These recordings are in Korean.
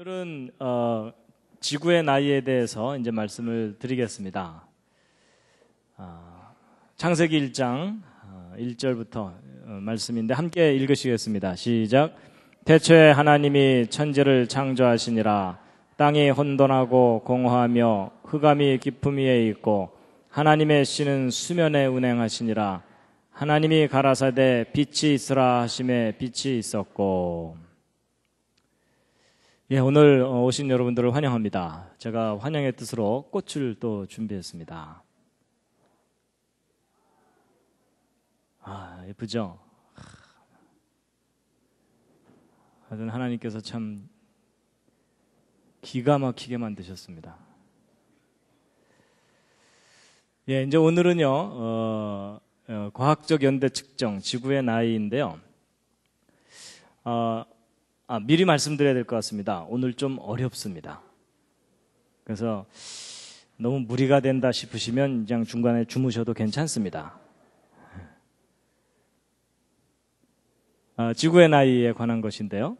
오늘은 어, 지구의 나이에 대해서 이제 말씀을 드리겠습니다. 아, 아, 어, 창세기 1장 어, 1절부터 말씀인데 함께 읽으시겠습니다. 시작. 대체 하나님이 천지를 창조하시니라 땅이 혼돈하고 공허하며 흑암이 깊음 위에 있고 하나님의 씨는 수면에 운행하시니라 하나님이 가라사대 빛이 있으라 하심에 빛이 있었고 예, 오늘 어, 오신 여러분들을 환영합니다. 제가 환영의 뜻으로 꽃을 또 준비했습니다. 아, 예쁘죠? 하여튼 하나님께서 참 기가 막히게 만드셨습니다. 예, 이제 오늘은요, 어, 어, 과학적 연대 측정, 지구의 나이인데요. 어, 아, 미리 말씀드려야 될 것 같습니다. 오늘 좀 어렵습니다. 그래서 너무 무리가 된다 싶으시면 그냥 중간에 주무셔도 괜찮습니다. 아, 지구의 나이에 관한 것인데요.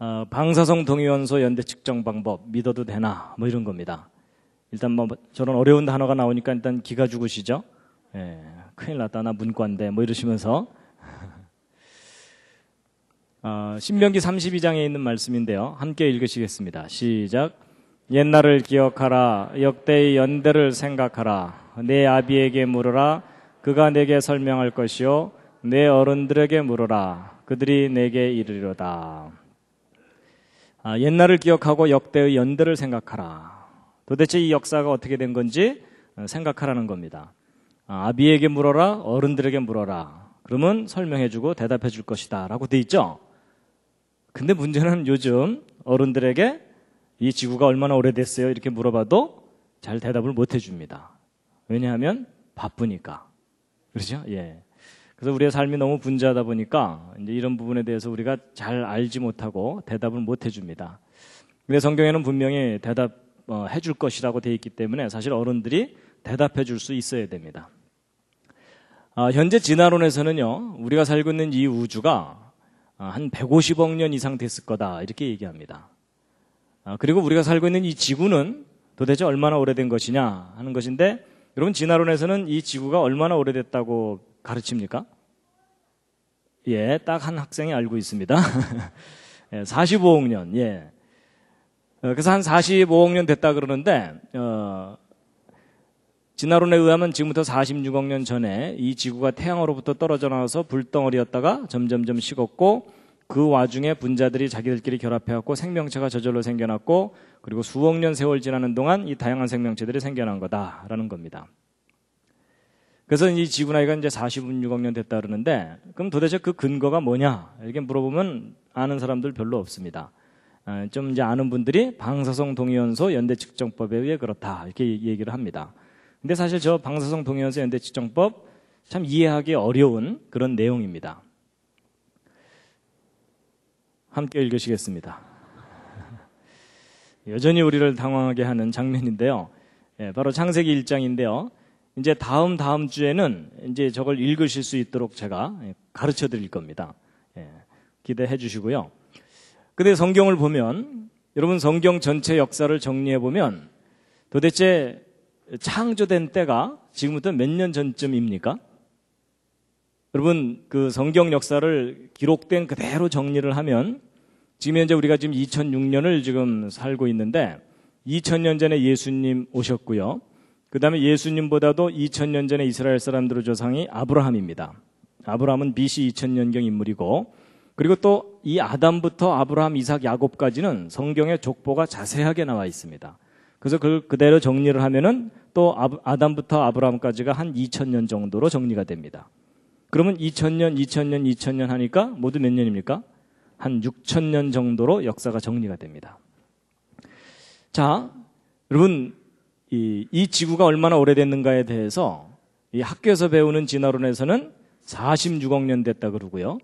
아, 방사성 동위원소 연대 측정 방법 믿어도 되나 뭐 이런 겁니다. 일단 뭐 저런 어려운 단어가 나오니까 일단 기가 죽으시죠. 예, 큰일 났다 나 문과인데 뭐 이러시면서 어, 신명기 32장에 있는 말씀인데요. 함께 읽으시겠습니다. 시작. 옛날을 기억하라. 역대의 연대를 생각하라. 내 아비에게 물어라 그가 내게 설명할 것이요. 내 어른들에게 물어라 그들이 내게 이르리로다. 아, 옛날을 기억하고 역대의 연대를 생각하라. 도대체 이 역사가 어떻게 된 건지 어, 생각하라는 겁니다. 아, 아비에게 물어라. 어른들에게 물어라. 그러면 설명해주고 대답해줄 것이다. 라고 돼 있죠? 근데 문제는 요즘 어른들에게 이 지구가 얼마나 오래됐어요? 이렇게 물어봐도 잘 대답을 못 해줍니다. 왜냐하면 바쁘니까. 그렇죠? 예. 그래서 우리의 삶이 너무 분주하다 보니까 이제 이런 부분에 대해서 우리가 잘 알지 못하고 대답을 못 해줍니다. 근데 성경에는 분명히 대답 어, 해줄 것이라고 되어 있기 때문에 사실 어른들이 대답해 줄 수 있어야 됩니다. 아, 현재 진화론에서는요, 우리가 살고 있는 이 우주가 어, 한 150억 년 이상 됐을 거다. 이렇게 얘기합니다. 어, 그리고 우리가 살고 있는 이 지구는 도대체 얼마나 오래된 것이냐 하는 것인데 여러분 진화론에서는 이 지구가 얼마나 오래됐다고 가르칩니까? 예, 딱 한 학생이 알고 있습니다. 45억 예, 년, 예. 어, 그래서 한 45억 년 됐다 그러는데, 어, 진화론에 의하면 지금부터 46억 년 전에 이 지구가 태양으로부터 떨어져 나와서 불덩어리였다가 점점점 식었고 그 와중에 분자들이 자기들끼리 결합해갖고 생명체가 저절로 생겨났고 그리고 수억 년 세월 지나는 동안 이 다양한 생명체들이 생겨난 거다라는 겁니다. 그래서 이 지구 나이가 이제 46억 년 됐다 그러는데 그럼 도대체 그 근거가 뭐냐 이렇게 물어보면 아는 사람들 별로 없습니다. 아, 좀 이제 아는 분들이 방사성 동위원소 연대 측정법에 의해 그렇다 이렇게 얘기를 합니다. 근데 사실 저 방사성 동위원소 연대 측정법 참 이해하기 어려운 그런 내용입니다. 함께 읽으시겠습니다. 여전히 우리를 당황하게 하는 장면인데요. 예, 바로 창세기 1장인데요. 이제 다음 다음 주에는 이제 저걸 읽으실 수 있도록 제가 예, 가르쳐 드릴 겁니다. 예, 기대해 주시고요. 근데 성경을 보면 여러분 성경 전체 역사를 정리해 보면 도대체 창조된 때가 지금부터 몇 년 전쯤입니까? 여러분 그 성경 역사를 기록된 그대로 정리를 하면 지금 현재 우리가 지금 2006년을 지금 살고 있는데 2000년 전에 예수님 오셨고요. 그 다음에 예수님보다도 2000년 전에 이스라엘 사람들의 조상이 아브라함입니다. 아브라함은 BC 2000년경 인물이고 그리고 또 이 아담부터 아브라함, 이삭, 야곱까지는 성경의 족보가 자세하게 나와 있습니다. 그래서 그걸 그대로 정리를 하면은 또 아담부터 아브라함까지가 한 2000년 정도로 정리가 됩니다. 그러면 2000년, 2000년, 2000년 하니까 모두 몇 년입니까? 한 6000년 정도로 역사가 정리가 됩니다. 자, 여러분 이, 이 지구가 얼마나 오래됐는가에 대해서 이 학교에서 배우는 진화론에서는 46억 년 됐다 그러고요.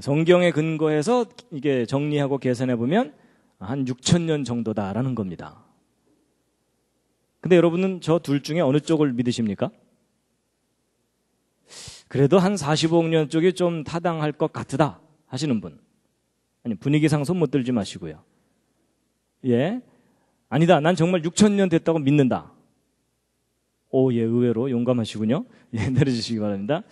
성경에 근거해서 이게 정리하고 계산해 보면 한 6천 년 정도다라는 겁니다. 근데 여러분은 저 둘 중에 어느 쪽을 믿으십니까? 그래도 한 45년 억 쪽이 좀 타당할 것 같으다 하시는 분. 아니, 분위기상 손못 들지 마시고요. 예. 아니다. 난 정말 6천년 됐다고 믿는다. 오, 예, 의외로 용감하시군요. 예, 내려주시기 바랍니다.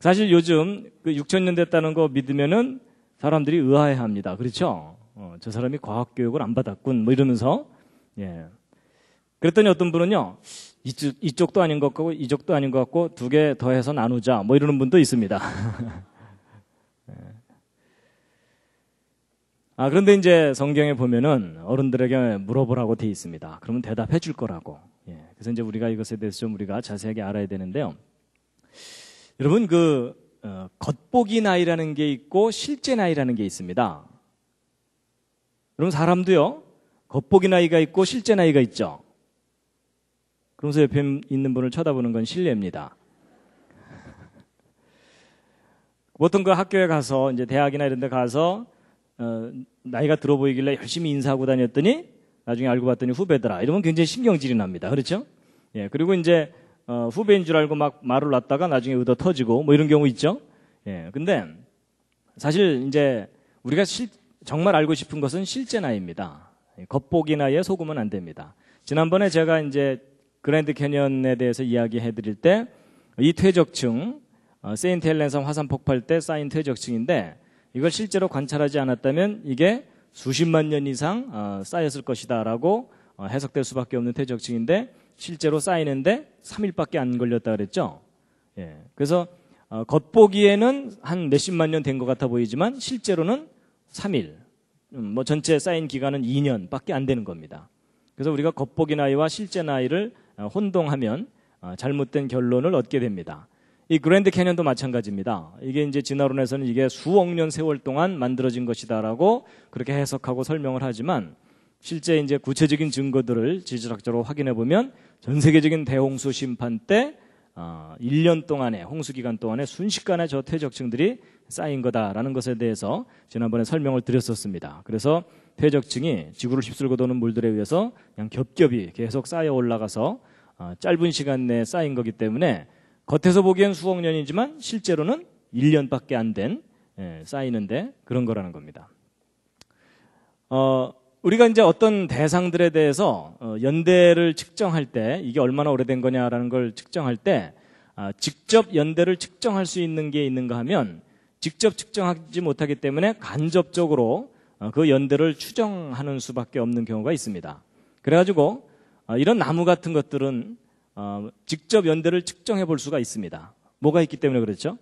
사실 요즘 그 6천년 됐다는 거 믿으면은 사람들이 의아해 합니다. 그렇죠? 어, 저 사람이 과학교육을 안 받았군. 뭐 이러면서. 예. 그랬더니 어떤 분은요, 이쪽, 이쪽도 아닌 것 같고 이쪽도 아닌 것 같고 두 개 더해서 나누자 뭐 이러는 분도 있습니다. 네. 아, 그런데 이제 성경에 보면은 어른들에게 물어보라고 돼 있습니다. 그러면 대답해 줄 거라고. 예, 그래서 이제 우리가 이것에 대해서 좀 우리가 자세하게 알아야 되는데요. 여러분 그 어, 겉보기 나이라는 게 있고 실제 나이라는 게 있습니다. 여러분 사람도요. 겉보기 나이가 있고 실제 나이가 있죠. 그러면서 옆에 있는 분을 쳐다보는 건 실례입니다. 보통 그 학교에 가서 이제 대학이나 이런 데 가서 어, 나이가 들어 보이길래 열심히 인사하고 다녔더니 나중에 알고 봤더니 후배더라. 이러면 굉장히 신경질이 납니다. 그렇죠? 예. 그리고 이제 어, 후배인 줄 알고 막 말을 놨다가 나중에 의도 터지고 뭐 이런 경우 있죠? 예. 근데 사실 이제 우리가 실, 정말 알고 싶은 것은 실제 나이입니다. 겉보기 나이에 속으면 안 됩니다. 지난번에 제가 이제 그랜드 캐년에 대해서 이야기해 드릴 때 이 퇴적층 어, 세인트 헬렌섬 화산 폭발 때 쌓인 퇴적층인데 이걸 실제로 관찰하지 않았다면 이게 수십만 년 이상 어, 쌓였을 것이다라고 어, 해석될 수밖에 없는 퇴적층인데 실제로 쌓이는데 3일밖에 안 걸렸다 그랬죠. 예. 그래서 겉보기에는 한 몇십만 년 된 것 같아 보이지만 실제로는 3일. 음, 뭐 전체 쌓인 기간은 2년밖에 안 되는 겁니다. 그래서 우리가 겉보기 나이와 실제 나이를 어, 혼동하면 어, 잘못된 결론을 얻게 됩니다. 이 그랜드 캐년도 마찬가지입니다. 이게 이제 진화론에서는 이게 수억 년 세월 동안 만들어진 것이다라고 그렇게 해석하고 설명을 하지만 실제 이제 구체적인 증거들을 지질학적으로 확인해 보면 전 세계적인 대홍수 심판 때 어, 1년 동안에 홍수 기간 동안에 순식간에 저 퇴적층들이 쌓인 거다라는 것에 대해서 지난번에 설명을 드렸었습니다. 그래서 퇴적층이 지구를 휩쓸고 도는 물들에 의해서 그냥 겹겹이 계속 쌓여 올라가서 어, 짧은 시간 내에 쌓인 거기 때문에 겉에서 보기엔 수억 년이지만 실제로는 1년밖에 안된 예, 쌓이는데 그런 거라는 겁니다. 어, 우리가 이제 어떤 대상들에 대해서 어, 연대를 측정할 때 이게 얼마나 오래된 거냐라는 걸 측정할 때 아, 직접 연대를 측정할 수 있는 게 있는가 하면 직접 측정하지 못하기 때문에 간접적으로 어, 그 연대를 추정하는 수밖에 없는 경우가 있습니다. 그래가지고 어, 이런 나무 같은 것들은 어, 직접 연대를 측정해 볼 수가 있습니다. 뭐가 있기 때문에 그렇죠?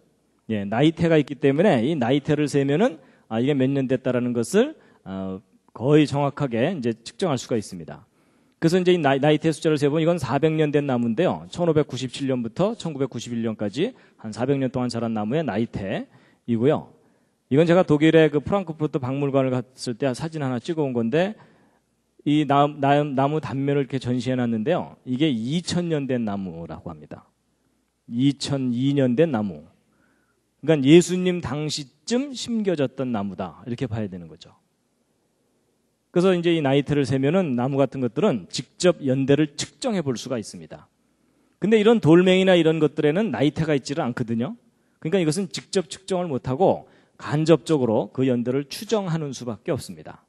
예, 나이테가 있기 때문에 이 나이테를 세면은 아, 이게 몇 년 됐다라는 것을 어, 거의 정확하게 이제 측정할 수가 있습니다. 그래서 이제 이 나이, 나이테 숫자를 세보면 이건 400년 된 나무인데요. 1597년부터 1991년까지 한 400년 동안 자란 나무의 나이테이고요. 이건 제가 독일의 그 프랑크푸르트 박물관을 갔을 때 사진 하나 찍어온 건데 이 나, 나, 나무 단면을 이렇게 전시해 놨는데요. 이게 2000년 된 나무라고 합니다. 2002년 된 나무. 그러니까 예수님 당시쯤 심겨졌던 나무다. 이렇게 봐야 되는 거죠. 그래서 이제 이 나이트를 세면은 나무 같은 것들은 직접 연대를 측정해 볼 수가 있습니다. 근데 이런 돌멩이나 이런 것들에는 나이트가 있지를 않거든요. 그러니까 이것은 직접 측정을 못하고 간접적으로 그연대를 추정하는 수밖에 없습니다.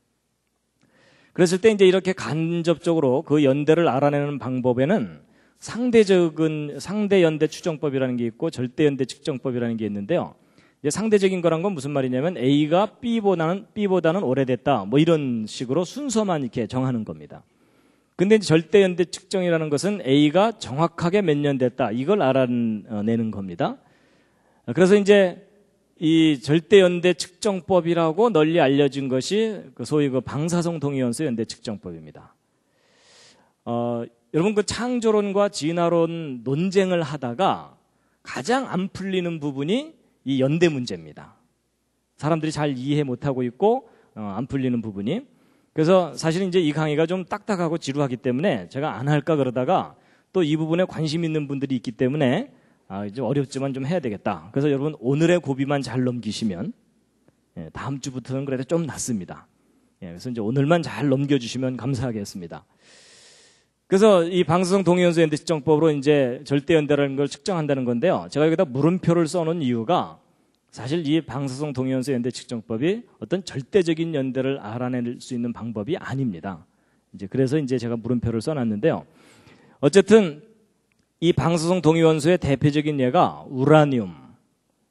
그랬을 때 이제 이렇게 간접적으로 그 연대를 알아내는 방법에는 상대적인 상대 연대 추정법이라는 게 있고 절대 연대 측정법이라는 게 있는데요. 이제 상대적인 거란 건 무슨 말이냐면 A가 B보다는 B보다는 오래됐다. 뭐 이런 식으로 순서만 이렇게 정하는 겁니다. 근데 절대 연대 측정이라는 것은 A가 정확하게 몇 년 됐다. 이걸 알아내는 겁니다. 그래서 이제 이 절대연대 측정법이라고 널리 알려진 것이 그 소위 그 방사성 동위원소 연대 측정법입니다. 어, 여러분 그 창조론과 진화론 논쟁을 하다가 가장 안 풀리는 부분이 이 연대 문제입니다. 사람들이 잘 이해 못하고 있고 어, 안 풀리는 부분이 그래서 사실 이제 이 강의가 좀 딱딱하고 지루하기 때문에 제가 안 할까 그러다가 또 이 부분에 관심 있는 분들이 있기 때문에 아, 좀 어렵지만 좀 해야 되겠다. 그래서 여러분 오늘의 고비만 잘 넘기시면 예, 다음 주부터는 그래도 좀 낫습니다. 예, 그래서 이제 오늘만 잘 넘겨주시면 감사하겠습니다. 그래서 이방수성 동위원소 연대 측정법으로 이제 절대 연대라는 걸 측정한다는 건데요. 제가 여기다 물음표를 써놓은 이유가 사실 이방수성 동위원소 연대 측정법이 어떤 절대적인 연대를 알아낼 수 있는 방법이 아닙니다. 이제 그래서 이제 제가 물음표를 써놨는데요. 어쨌든 이 방사성 동위원소의 대표적인 예가 우라늄,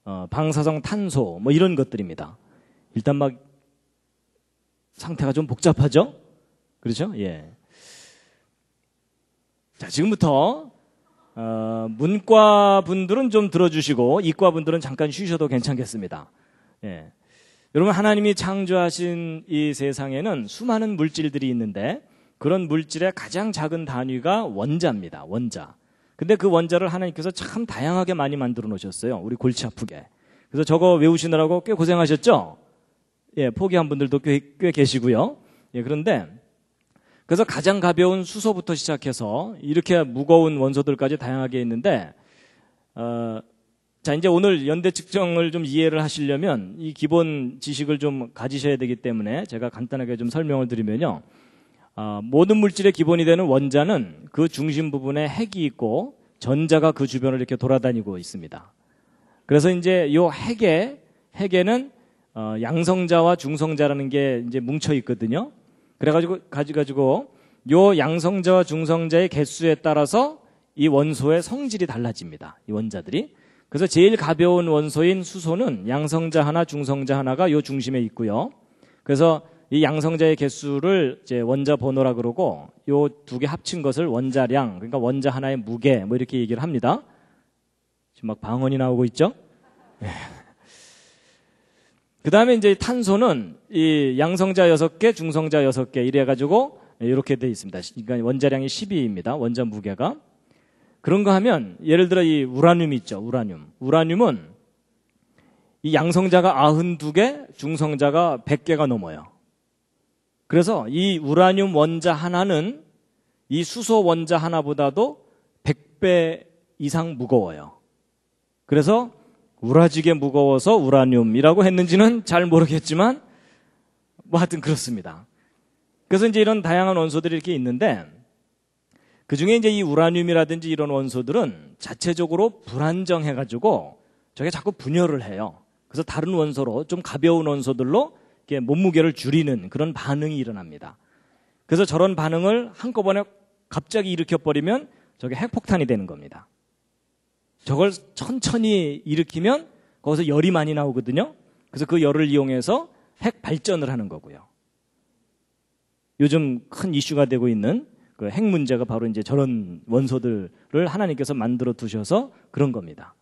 어, 방사성 탄소 뭐 이런 것들입니다. 일단 막 상태가 좀 복잡하죠? 그렇죠? 예. 자, 지금부터 어, 문과 분들은 좀 들어주시고 이과 분들은 잠깐 쉬셔도 괜찮겠습니다. 예. 여러분 하나님이 창조하신 이 세상에는 수많은 물질들이 있는데 그런 물질의 가장 작은 단위가 원자입니다. 원자. 근데 그 원자를 하나님께서 참 다양하게 많이 만들어 놓으셨어요. 우리 골치 아프게. 그래서 저거 외우시느라고 꽤 고생하셨죠? 예, 포기한 분들도 꽤, 꽤 계시고요. 예, 그런데 그래서 가장 가벼운 수소부터 시작해서 이렇게 무거운 원소들까지 다양하게 있는데 어, 자, 이제 오늘 연대 측정을 좀 이해를 하시려면 이 기본 지식을 좀 가지셔야 되기 때문에 제가 간단하게 좀 설명을 드리면요. 어, 모든 물질의 기본이 되는 원자는 그 중심 부분에 핵이 있고 전자가 그 주변을 이렇게 돌아다니고 있습니다. 그래서 이제 이 핵에 핵에는 어, 양성자와 중성자라는 게 이제 뭉쳐 있거든요. 그래가지고 가지고 요 양성자와 중성자의 개수에 따라서 이 원소의 성질이 달라집니다. 이 원자들이. 그래서 제일 가벼운 원소인 수소는 양성자 하나, 중성자 하나가 요 중심에 있고요. 그래서 이 양성자의 개수를 이제 원자 번호라 그러고 요 두 개 합친 것을 원자량 그러니까 원자 하나의 무게 뭐 이렇게 얘기를 합니다. 지금 막 방언이 나오고 있죠? 예. 그 다음에 이제 탄소는 이 양성자 6개, 중성자 6개 이래가지고 이렇게 돼 있습니다. 그러니까 원자량이 12입니다. 원자 무게가. 그런 거 하면 예를 들어 이 우라늄 있죠. 우라늄. 우라늄은 이 양성자가 92개, 중성자가 100개가 넘어요. 그래서 이 우라늄 원자 하나는 이 수소 원자 하나보다도 100배 이상 무거워요. 그래서 우라지게 무거워서 우라늄이라고 했는지는 잘 모르겠지만 뭐 하여튼 그렇습니다. 그래서 이제 이런 다양한 원소들이 이렇게 있는데 그 중에 이제 이 우라늄이라든지 이런 원소들은 자체적으로 불안정해가지고 저게 자꾸 분열을 해요. 그래서 다른 원소로 좀 가벼운 원소들로 몸무게를 줄이는 그런 반응이 일어납니다. 그래서 저런 반응을 한꺼번에 갑자기 일으켜버리면 저게 핵폭탄이 되는 겁니다. 저걸 천천히 일으키면 거기서 열이 많이 나오거든요. 그래서 그 열을 이용해서 핵 발전을 하는 거고요. 요즘 큰 이슈가 되고 있는 그핵 문제가 바로 이제 저런 원소들을 하나님께서 만들어 두셔서 그런 겁니다.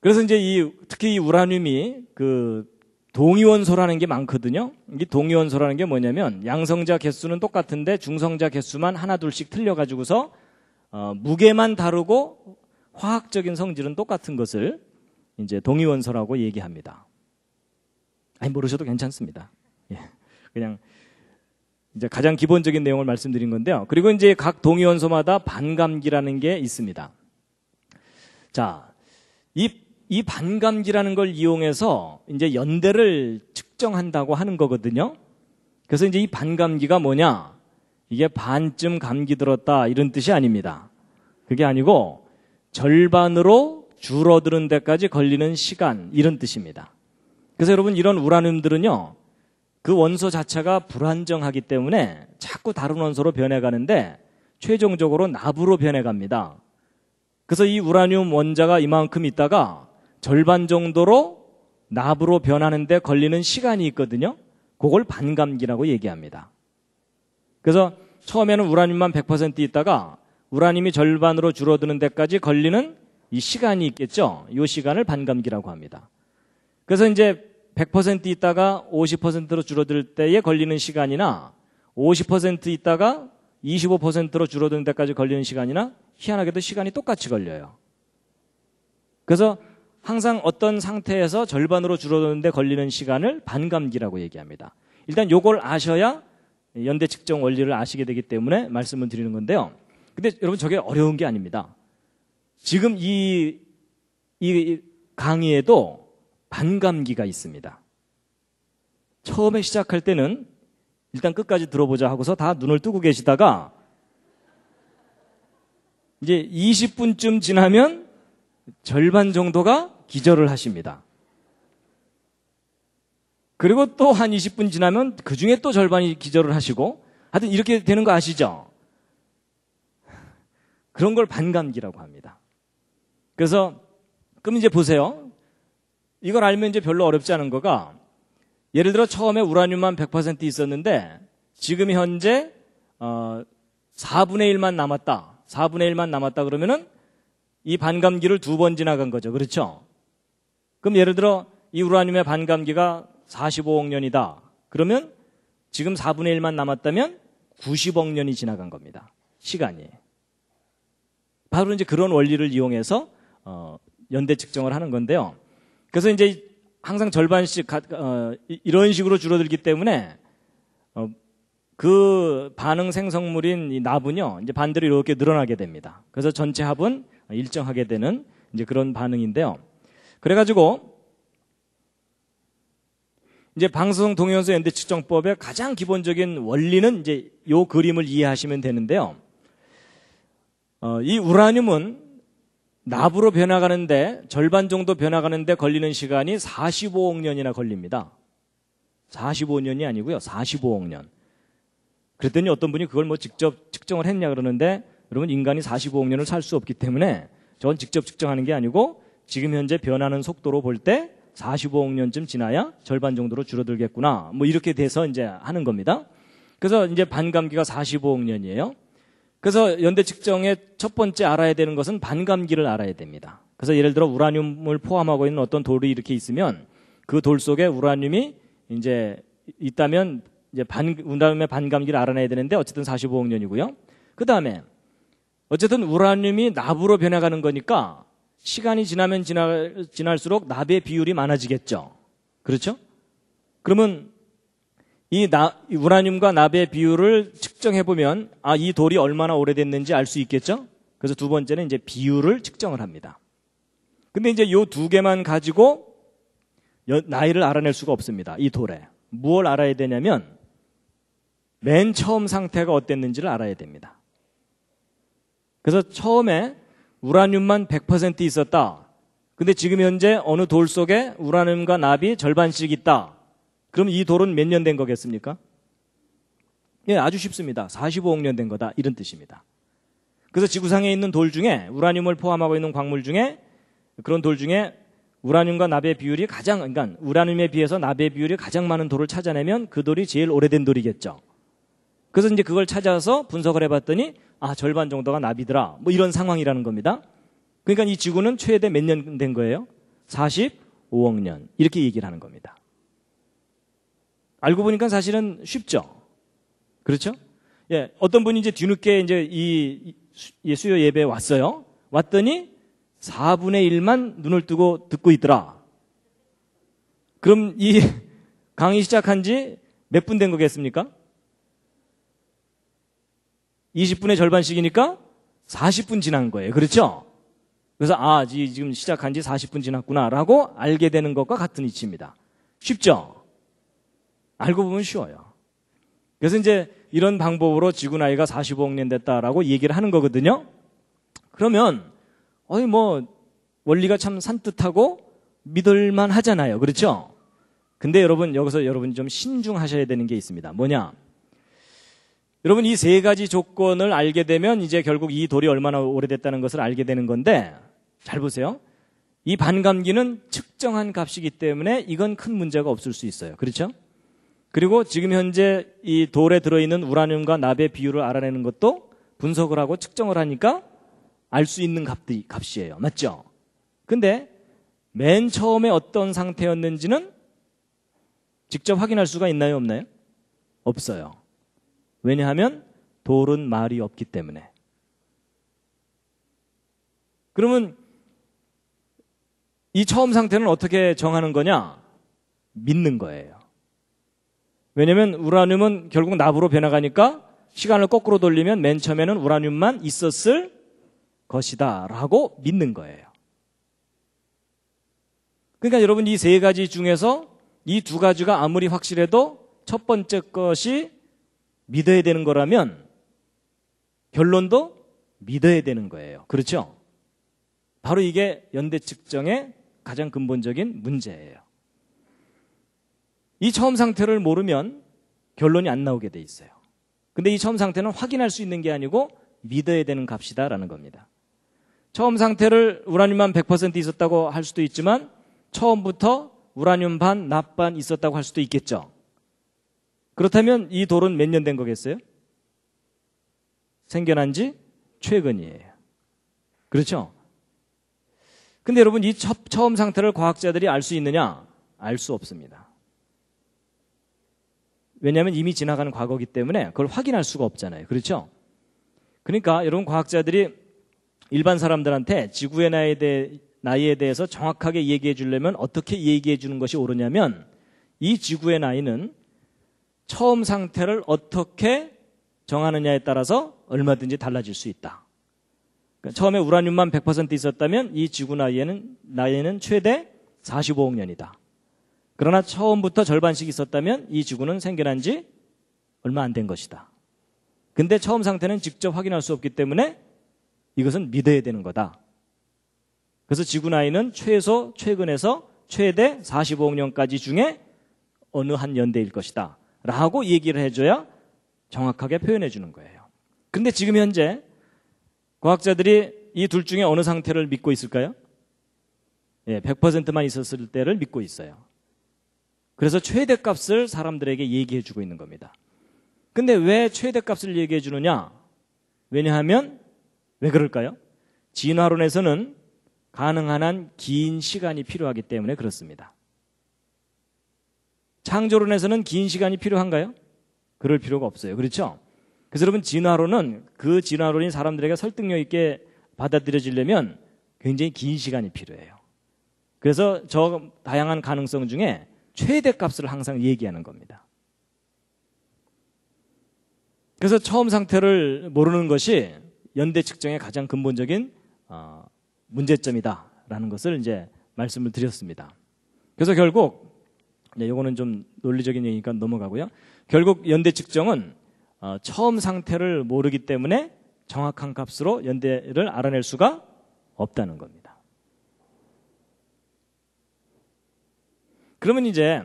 그래서 이제 이 특히 이 우라늄이 그 동위원소라는 게 많거든요. 이 동위원소라는 게 뭐냐면 양성자 개수는 똑같은데 중성자 개수만 하나 둘씩 틀려 가지고서 어, 무게만 다르고 화학적인 성질은 똑같은 것을 이제 동위원소라고 얘기합니다. 아니 모르셔도 괜찮습니다. 예. 그냥 이제 가장 기본적인 내용을 말씀드린 건데요. 그리고 이제 각 동위원소마다 반감기라는 게 있습니다. 자, 이이 반감기라는 걸 이용해서 이제 연대를 측정한다고 하는 거거든요. 그래서 이제 이 반감기가 뭐냐? 이게 반쯤 감기 들었다 이런 뜻이 아닙니다. 그게 아니고 절반으로 줄어드는 데까지 걸리는 시간 이런 뜻입니다. 그래서 여러분 이런 우라늄들은요. 그 원소 자체가 불안정하기 때문에 자꾸 다른 원소로 변해가는데 최종적으로 나부로 변해갑니다. 그래서 이 우라늄 원자가 이만큼 있다가 절반 정도로 납으로 변하는데 걸리는 시간이 있거든요. 그걸 반감기라고 얘기합니다. 그래서 처음에는 우라늄만 100% 있다가 우라늄이 절반으로 줄어드는 데까지 걸리는 이 시간이 있겠죠. 이 시간을 반감기라고 합니다. 그래서 이제 100% 있다가 50%로 줄어들 때에 걸리는 시간이나 50% 있다가 25%로 줄어드는 데까지 걸리는 시간이나 희한하게도 시간이 똑같이 걸려요. 그래서 항상 어떤 상태에서 절반으로 줄어드는데 걸리는 시간을 반감기라고 얘기합니다. 일단 요걸 아셔야 연대 측정 원리를 아시게 되기 때문에 말씀을 드리는 건데요. 근데 여러분 저게 어려운 게 아닙니다. 지금 이, 이 강의에도 반감기가 있습니다. 처음에 시작할 때는 일단 끝까지 들어보자 하고서 다 눈을 뜨고 계시다가 이제 20분쯤 지나면 절반 정도가 기절을 하십니다. 그리고 또 한 20분 지나면 그 중에 또 절반이 기절을 하시고 하여튼 이렇게 되는 거 아시죠? 그런 걸 반감기라고 합니다. 그래서 그럼 이제 보세요. 이걸 알면 이제 별로 어렵지 않은 거가 예를 들어 처음에 우라늄만 100% 있었는데 지금 현재 어 4분의 1만 남았다. 4분의 1만 남았다 그러면은 이 반감기를 두 번 지나간 거죠. 그렇죠? 그럼 예를 들어 이 우라늄의 반감기가 45억 년이다. 그러면 지금 4분의 1만 남았다면 90억 년이 지나간 겁니다. 시간이. 바로 이제 그런 원리를 이용해서 어, 연대 측정을 하는 건데요. 그래서 이제 항상 절반씩 가, 어, 이런 식으로 줄어들기 때문에 어, 그 반응 생성물인 이 납은요, 이제 반대로 이렇게 늘어나게 됩니다. 그래서 전체 합은 일정하게 되는 이제 그런 반응인데요. 그래가지고 이제 방송 동영상 연대 측정법의 가장 기본적인 원리는 이제 요 그림을 이해하시면 되는데요. 어, 이 우라늄은 납으로 변화가는데 절반 정도 변화가는데 걸리는 시간이 45억 년이나 걸립니다. 45년이 아니고요. 45억 년. 그랬더니 어떤 분이 그걸 뭐 직접 측정을 했냐 그러는데 여러분 인간이 45억 년을 살 수 없기 때문에 저건 직접 측정하는 게 아니고 지금 현재 변하는 속도로 볼 때 45억 년쯤 지나야 절반 정도로 줄어들겠구나. 뭐 이렇게 돼서 이제 하는 겁니다. 그래서 이제 반감기가 45억 년이에요. 그래서 연대 측정의 첫 번째 알아야 되는 것은 반감기를 알아야 됩니다. 그래서 예를 들어 우라늄을 포함하고 있는 어떤 돌이 이렇게 있으면 그 돌 속에 우라늄이 이제 있다면 이제 반, 우라늄의 반감기를 알아내야 되는데 어쨌든 45억 년이고요. 그 다음에 어쨌든 우라늄이 납으로 변해가는 거니까 시간이 지나면 지날, 지날수록 납의 비율이 많아지겠죠. 그렇죠? 그러면 이 나, 우라늄과 납의 비율을 측정해 보면 아, 이 돌이 얼마나 오래됐는지 알 수 있겠죠? 그래서 두 번째는 이제 비율을 측정을 합니다. 근데 이제 요 두 개만 가지고 나이를 알아낼 수가 없습니다. 이 돌에. 무엇 알아야 되냐면 맨 처음 상태가 어땠는지를 알아야 됩니다. 그래서 처음에 우라늄만 100% 있었다. 근데 지금 현재 어느 돌 속에 우라늄과 납이 절반씩 있다. 그럼 이 돌은 몇 년 된 거겠습니까? 예, 아주 쉽습니다. 45억 년 된 거다. 이런 뜻입니다. 그래서 지구상에 있는 돌 중에 우라늄을 포함하고 있는 광물 중에 그런 돌 중에 우라늄과 납의 비율이 가장 그러니까 우라늄에 비해서 납의 비율이 가장 많은 돌을 찾아내면 그 돌이 제일 오래된 돌이겠죠. 그래서 이제 그걸 찾아서 분석을 해봤더니 아, 절반 정도가 나비더라. 뭐 이런 상황이라는 겁니다. 그러니까 이 지구는 최대 몇 년 된 거예요? 45억 년. 이렇게 얘기를 하는 겁니다. 알고 보니까 사실은 쉽죠. 그렇죠? 예. 어떤 분이 이제 뒤늦게 이제 이예 수요 예배에 왔어요. 왔더니 4분의 1만 눈을 뜨고 듣고 있더라. 그럼 이 강의 시작한 지 몇 분 된 거겠습니까? 20분의 절반씩이니까 40분 지난 거예요. 그렇죠? 그래서 아, 지금 시작한 지 40분 지났구나라고 알게 되는 것과 같은 이치입니다. 쉽죠? 알고 보면 쉬워요. 그래서 이제 이런 방법으로 지구 나이가 45억 년 됐다라고 얘기를 하는 거거든요. 그러면 어이 뭐 원리가 참 산뜻하고 믿을만 하잖아요. 그렇죠? 근데 여러분 여기서 여러분 좀 신중하셔야 되는 게 있습니다. 뭐냐? 여러분 이 세 가지 조건을 알게 되면 이제 결국 이 돌이 얼마나 오래됐다는 것을 알게 되는 건데 잘 보세요. 이 반감기는 측정한 값이기 때문에 이건 큰 문제가 없을 수 있어요. 그렇죠? 그리고 지금 현재 이 돌에 들어있는 우라늄과 납의 비율을 알아내는 것도 분석을 하고 측정을 하니까 알 수 있는 값이, 값이에요. 맞죠? 근데 맨 처음에 어떤 상태였는지는 직접 확인할 수가 있나요? 없나요? 없어요. 왜냐하면 돌은 말이 없기 때문에. 그러면 이 처음 상태는 어떻게 정하는 거냐? 믿는 거예요. 왜냐면 우라늄은 결국 나부로 변화가니까 시간을 거꾸로 돌리면 맨 처음에는 우라늄만 있었을 것이다. 라고 믿는 거예요. 그러니까 여러분 이 세 가지 중에서 이 두 가지가 아무리 확실해도 첫 번째 것이 믿어야 되는 거라면 결론도 믿어야 되는 거예요. 그렇죠? 바로 이게 연대 측정의 가장 근본적인 문제예요. 이 처음 상태를 모르면 결론이 안 나오게 돼 있어요. 근데 이 처음 상태는 확인할 수 있는 게 아니고 믿어야 되는 값이다라는 겁니다. 처음 상태를 우라늄만 100% 있었다고 할 수도 있지만 처음부터 우라늄 반, 납반 있었다고 할 수도 있겠죠. 그렇다면 이 돌은 몇 년 된 거겠어요? 생겨난 지 최근이에요. 그렇죠? 근데 여러분 이 처음 상태를 과학자들이 알 수 있느냐? 알 수 없습니다. 왜냐하면 이미 지나가는 과거기 때문에 그걸 확인할 수가 없잖아요. 그렇죠? 그러니까 여러분 과학자들이 일반 사람들한테 지구의 나이에, 대해, 나이에 대해서 정확하게 얘기해 주려면 어떻게 얘기해 주는 것이 옳으냐면 이 지구의 나이는 처음 상태를 어떻게 정하느냐에 따라서 얼마든지 달라질 수 있다. 그러니까 처음에 우라늄만 100% 있었다면 이 지구 나이에는, 나이에는 최대 45억 년이다. 그러나 처음부터 절반씩 있었다면 이 지구는 생겨난 지 얼마 안 된 것이다. 근데 처음 상태는 직접 확인할 수 없기 때문에 이것은 믿어야 되는 거다. 그래서 지구 나이는 최소 최근에서 최대 45억 년까지 중에 어느 한 연대일 것이다. 라고 얘기를 해줘야 정확하게 표현해 주는 거예요. 근데 지금 현재 과학자들이 이 둘 중에 어느 상태를 믿고 있을까요? 예, 100%만 있었을 때를 믿고 있어요. 그래서 최대 값을 사람들에게 얘기해 주고 있는 겁니다. 근데 왜 최대 값을 얘기해 주느냐? 왜냐하면 왜 그럴까요? 진화론에서는 가능한 한 긴 시간이 필요하기 때문에 그렇습니다. 창조론에서는 긴 시간이 필요한가요? 그럴 필요가 없어요. 그렇죠? 그래서 여러분 진화론은 그 진화론이 사람들에게 설득력 있게 받아들여지려면 굉장히 긴 시간이 필요해요. 그래서 저 다양한 가능성 중에 최대 값을 항상 얘기하는 겁니다. 그래서 처음 상태를 모르는 것이 연대 측정의 가장 근본적인 어, 문제점이다라는 것을 이제 말씀을 드렸습니다. 그래서 결국 네, 요거는 좀 논리적인 얘기니까 넘어가고요. 결국 연대 측정은 어, 처음 상태를 모르기 때문에 정확한 값으로 연대를 알아낼 수가 없다는 겁니다. 그러면 이제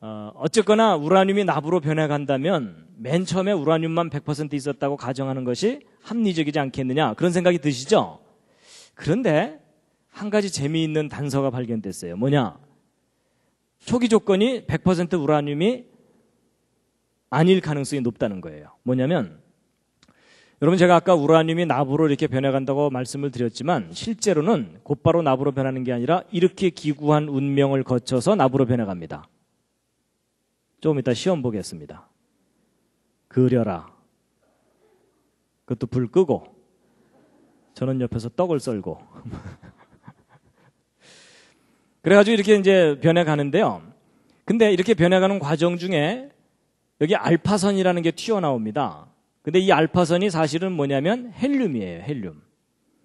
어, 어쨌거나 우라늄이 납으로 변해간다면 맨 처음에 우라늄만 100% 있었다고 가정하는 것이 합리적이지 않겠느냐 그런 생각이 드시죠? 그런데 한 가지 재미있는 단서가 발견됐어요. 뭐냐? 초기 조건이 100% 우라늄이 아닐 가능성이 높다는 거예요. 뭐냐면 여러분 제가 아까 우라늄이 나부로 이렇게 변해간다고 말씀을 드렸지만 실제로는 곧바로 나부로 변하는 게 아니라 이렇게 기구한 운명을 거쳐서 나부로 변해갑니다. 조금 이따 시험 보겠습니다. 그려라. 그것도 불 끄고 저는 옆에서 떡을 썰고 그래가지고 이렇게 이제 변해가는데요. 근데 이렇게 변해가는 과정 중에 여기 알파선이라는 게 튀어나옵니다. 근데 이 알파선이 사실은 뭐냐면 헬륨이에요, 헬륨.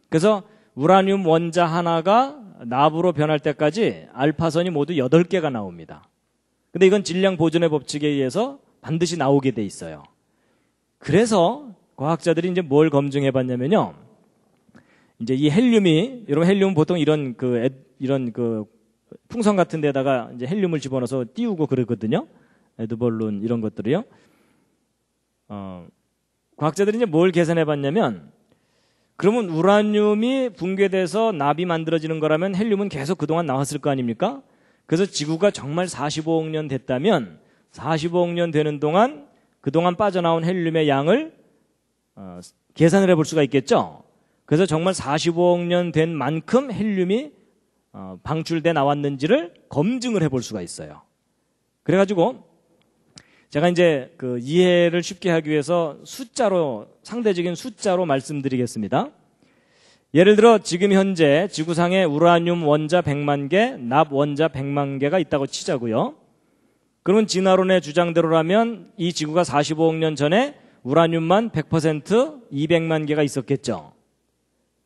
그래서 우라늄 원자 하나가 나부로 변할 때까지 알파선이 모두 8개가 나옵니다. 근데 이건 질량 보존의 법칙에 의해서 반드시 나오게 돼 있어요. 그래서 과학자들이 이제 뭘 검증해 봤냐면요. 이제 이 헬륨이 여러분 헬륨 은 보통 이런 그 이런 그 풍선 같은 데다가 이제 헬륨을 집어넣어서 띄우고 그러거든요. 에드벌룬 이런 것들이요. 어, 과학자들이 이제 뭘 계산해 봤냐면 그러면 우라늄이 붕괴돼서 납이 만들어지는 거라면 헬륨은 계속 그동안 나왔을 거 아닙니까? 그래서 지구가 정말 45억 년 됐다면 45억 년 되는 동안 그동안 빠져나온 헬륨의 양을 어, 계산을 해볼 수가 있겠죠. 그래서 정말 45억 년 된 만큼 헬륨이 어, 방출돼 나왔는지를 검증을 해볼 수가 있어요. 그래가지고 제가 이제 그 이해를 쉽게 하기 위해서 숫자로 상대적인 숫자로 말씀드리겠습니다. 예를 들어 지금 현재 지구상에 우라늄 원자 100만 개, 납 원자 100만 개가 있다고 치자고요. 그러면 진화론의 주장대로라면 이 지구가 45억 년 전에 우라늄만 100% 200만 개가 있었겠죠.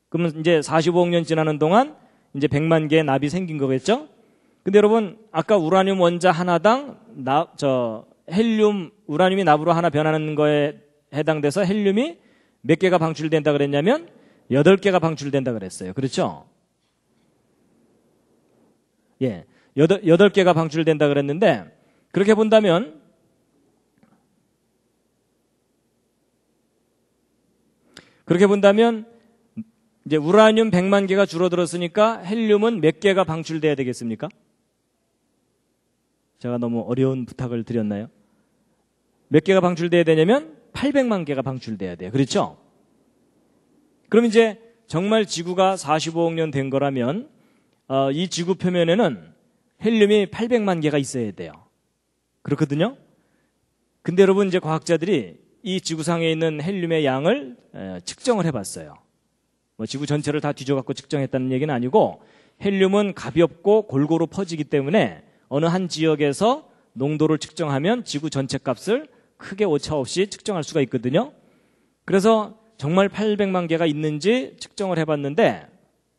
그러면 이제 45억 년 지나는 동안 이제 100만 개의 납이 생긴 거겠죠? 근데 여러분, 아까 우라늄 원자 하나당 나, 저 헬륨, 우라늄이 납으로 하나 변하는 거에 해당돼서 헬륨이 몇 개가 방출된다 그랬냐면 8개가 방출된다 그랬어요. 그렇죠? 예. 여덟 개가 방출된다 그랬는데 그렇게 본다면 그렇게 본다면 이제 우라늄 100만 개가 줄어들었으니까 헬륨은 몇 개가 방출돼야 되겠습니까? 제가 너무 어려운 부탁을 드렸나요? 몇 개가 방출돼야 되냐면 800만 개가 방출돼야 돼요. 그렇죠? 그럼 이제 정말 지구가 45억 년 된 거라면 어, 이 지구 표면에는 헬륨이 800만 개가 있어야 돼요. 그렇거든요? 근데 여러분 이제 과학자들이 이 지구상에 있는 헬륨의 양을 측정을 해봤어요. 뭐 지구 전체를 다 뒤져갖고 측정했다는 얘기는 아니고 헬륨은 가볍고 골고루 퍼지기 때문에 어느 한 지역에서 농도를 측정하면 지구 전체 값을 크게 오차 없이 측정할 수가 있거든요. 그래서 정말 800만 개가 있는지 측정을 해봤는데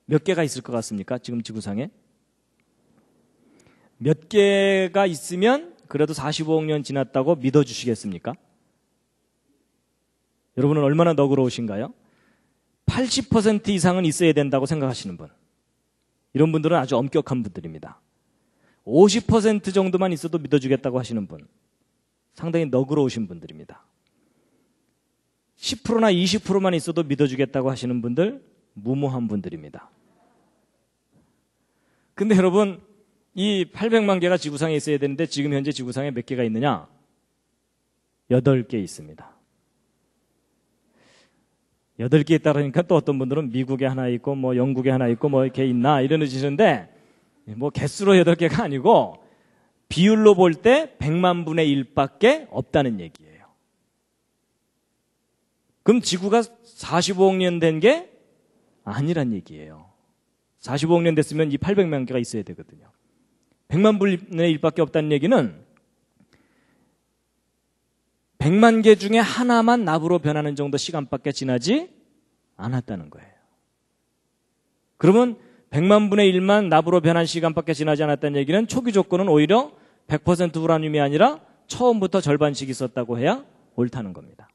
몇 개가 있을 것 같습니까? 지금 지구상에? 몇 개가 있으면 그래도 45억 년 지났다고 믿어주시겠습니까? 여러분은 얼마나 너그러우신가요? 80% 이상은 있어야 된다고 생각하시는 분. 이런 분들은 아주 엄격한 분들입니다. 50% 정도만 있어도 믿어주겠다고 하시는 분. 상당히 너그러우신 분들입니다. 10%나 20%만 있어도 믿어주겠다고 하시는 분들, 무모한 분들입니다. 근데 여러분, 이 800만 개가 지구상에 있어야 되는데 지금 현재 지구상에 몇 개가 있느냐? 8개 있습니다. 여덟 개 있다 그러니까 또 어떤 분들은 미국에 하나 있고 뭐 영국에 하나 있고 뭐 이렇게 있나 이러시는데 뭐 개수로 여덟 개가 아니고 비율로 볼 때 100만 분의 1밖에 없다는 얘기예요. 그럼 지구가 45억 년 된 게 아니란 얘기예요. 45억 년 됐으면 이 800만 개가 있어야 되거든요. 100만 분의 1밖에 없다는 얘기는 100만 개 중에 하나만 나부로 변하는 정도 시간밖에 지나지 않았다는 거예요. 그러면 100만 분의 1만 나부로 변한 시간밖에 지나지 않았다는 얘기는 초기 조건은 오히려 100%불라늄이 아니라 처음부터 절반씩 있었다고 해야 옳다는 겁니다.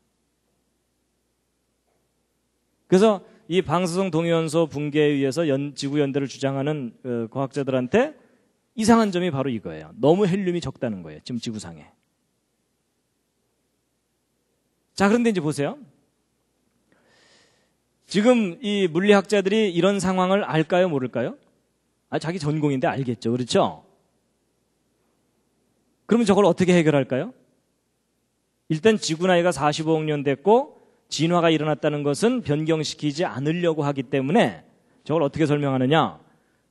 그래서 이 방사성 동위원소 붕괴에 의해서 연, 지구 연대를 주장하는 그 과학자들한테 이상한 점이 바로 이거예요. 너무 헬륨이 적다는 거예요. 지금 지구상에. 자, 그런데 이제 보세요. 지금 이 물리학자들이 이런 상황을 알까요, 모를까요? 아, 자기 전공인데 알겠죠. 그렇죠? 그러면 저걸 어떻게 해결할까요? 일단 지구 나이가 45억 년 됐고 진화가 일어났다는 것은 변경시키지 않으려고 하기 때문에 저걸 어떻게 설명하느냐?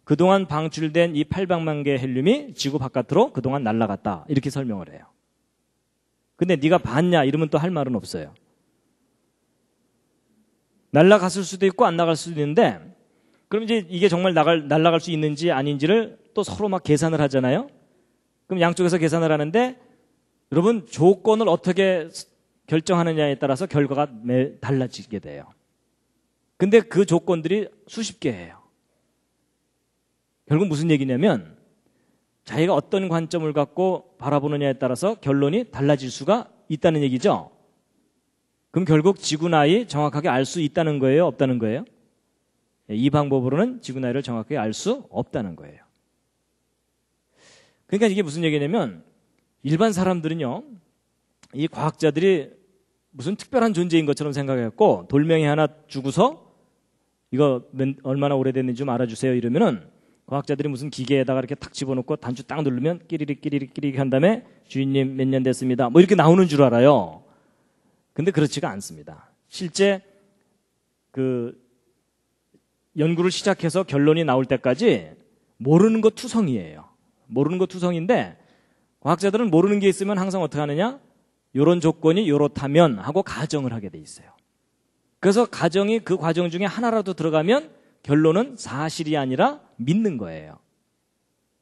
그동안 방출된 이 800만 개의 헬륨이 지구 바깥으로 그동안 날아갔다. 이렇게 설명을 해요. 근데 네가 봤냐 이러면 또 할 말은 없어요. 날라갔을 수도 있고 안 나갈 수도 있는데 그럼 이제 이게 정말 나갈 날라갈 수 있는지 아닌지를 또 서로 막 계산을 하잖아요. 그럼 양쪽에서 계산을 하는데 여러분 조건을 어떻게 결정하느냐에 따라서 결과가 매, 달라지게 돼요. 근데 그 조건들이 수십 개예요. 결국 무슨 얘기냐면 자기가 어떤 관점을 갖고 바라보느냐에 따라서 결론이 달라질 수가 있다는 얘기죠. 그럼 결국 지구 나이 정확하게 알 수 있다는 거예요? 없다는 거예요? 예, 이 방법으로는 지구 나이를 정확하게 알 수 없다는 거예요. 그러니까 이게 무슨 얘기냐면 일반 사람들은요, 이 과학자들이 무슨 특별한 존재인 것처럼 생각했고 돌멩이 하나 주고서 이거 얼마나 오래됐는지 좀 알아주세요 이러면은 과학자들이 무슨 기계에다가 이렇게 탁 집어넣고 단추 딱 누르면 끼리리 끼리리 끼리리 한 다음에 주인님 몇 년 됐습니다. 뭐 이렇게 나오는 줄 알아요. 근데 그렇지가 않습니다. 실제 그 연구를 시작해서 결론이 나올 때까지 모르는 것 투성이에요. 모르는 것 투성인데 과학자들은 모르는 게 있으면 항상 어떻게 하느냐? 요런 조건이 요렇다면 하고 가정을 하게 돼 있어요. 그래서 가정이 그 과정 중에 하나라도 들어가면 결론은 사실이 아니라 믿는 거예요.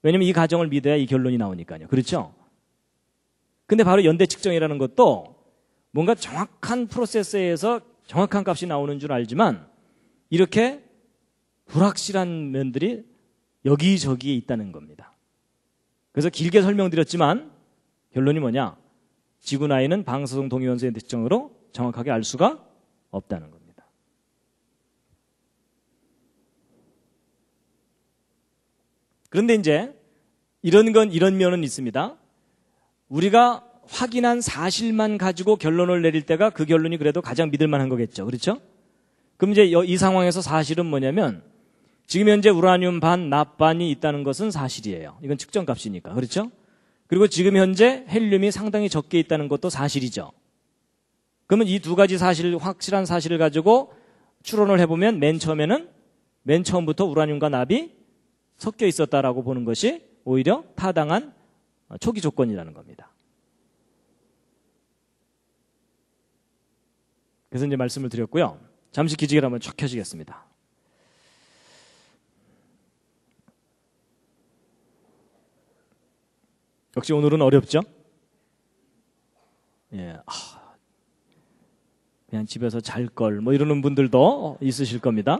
왜냐면 이 가정을 믿어야 이 결론이 나오니까요. 그렇죠? 근데 바로 연대 측정이라는 것도 뭔가 정확한 프로세스에 서 정확한 값이 나오는 줄 알지만 이렇게 불확실한 면들이 여기저기에 있다는 겁니다. 그래서 길게 설명드렸지만 결론이 뭐냐? 지구 나이는 방사성 동위원소의 특정으로 정확하게 알 수가 없다는 거예 그런데 이제 이런 건 이런 면은 있습니다. 우리가 확인한 사실만 가지고 결론을 내릴 때가 그 결론이 그래도 가장 믿을만한 거겠죠. 그렇죠? 그럼 이제 이 상황에서 사실은 뭐냐면 지금 현재 우라늄 반, 납반이 있다는 것은 사실이에요. 이건 측정값이니까. 그렇죠? 그리고 지금 현재 헬륨이 상당히 적게 있다는 것도 사실이죠. 그러면 이 두 가지 사실, 확실한 사실을 가지고 추론을 해보면 맨 처음에는 맨 처음부터 우라늄과 납이 섞여 있었다라고 보는 것이 오히려 타당한 어, 초기 조건이라는 겁니다. 그래서 이제 말씀을 드렸고요. 잠시 기지개를 한번 쭉 켜시겠습니다. 역시 오늘은 어렵죠? 예. 아, 그냥 집에서 잘 걸, 뭐 이러는 분들도 있으실 겁니다.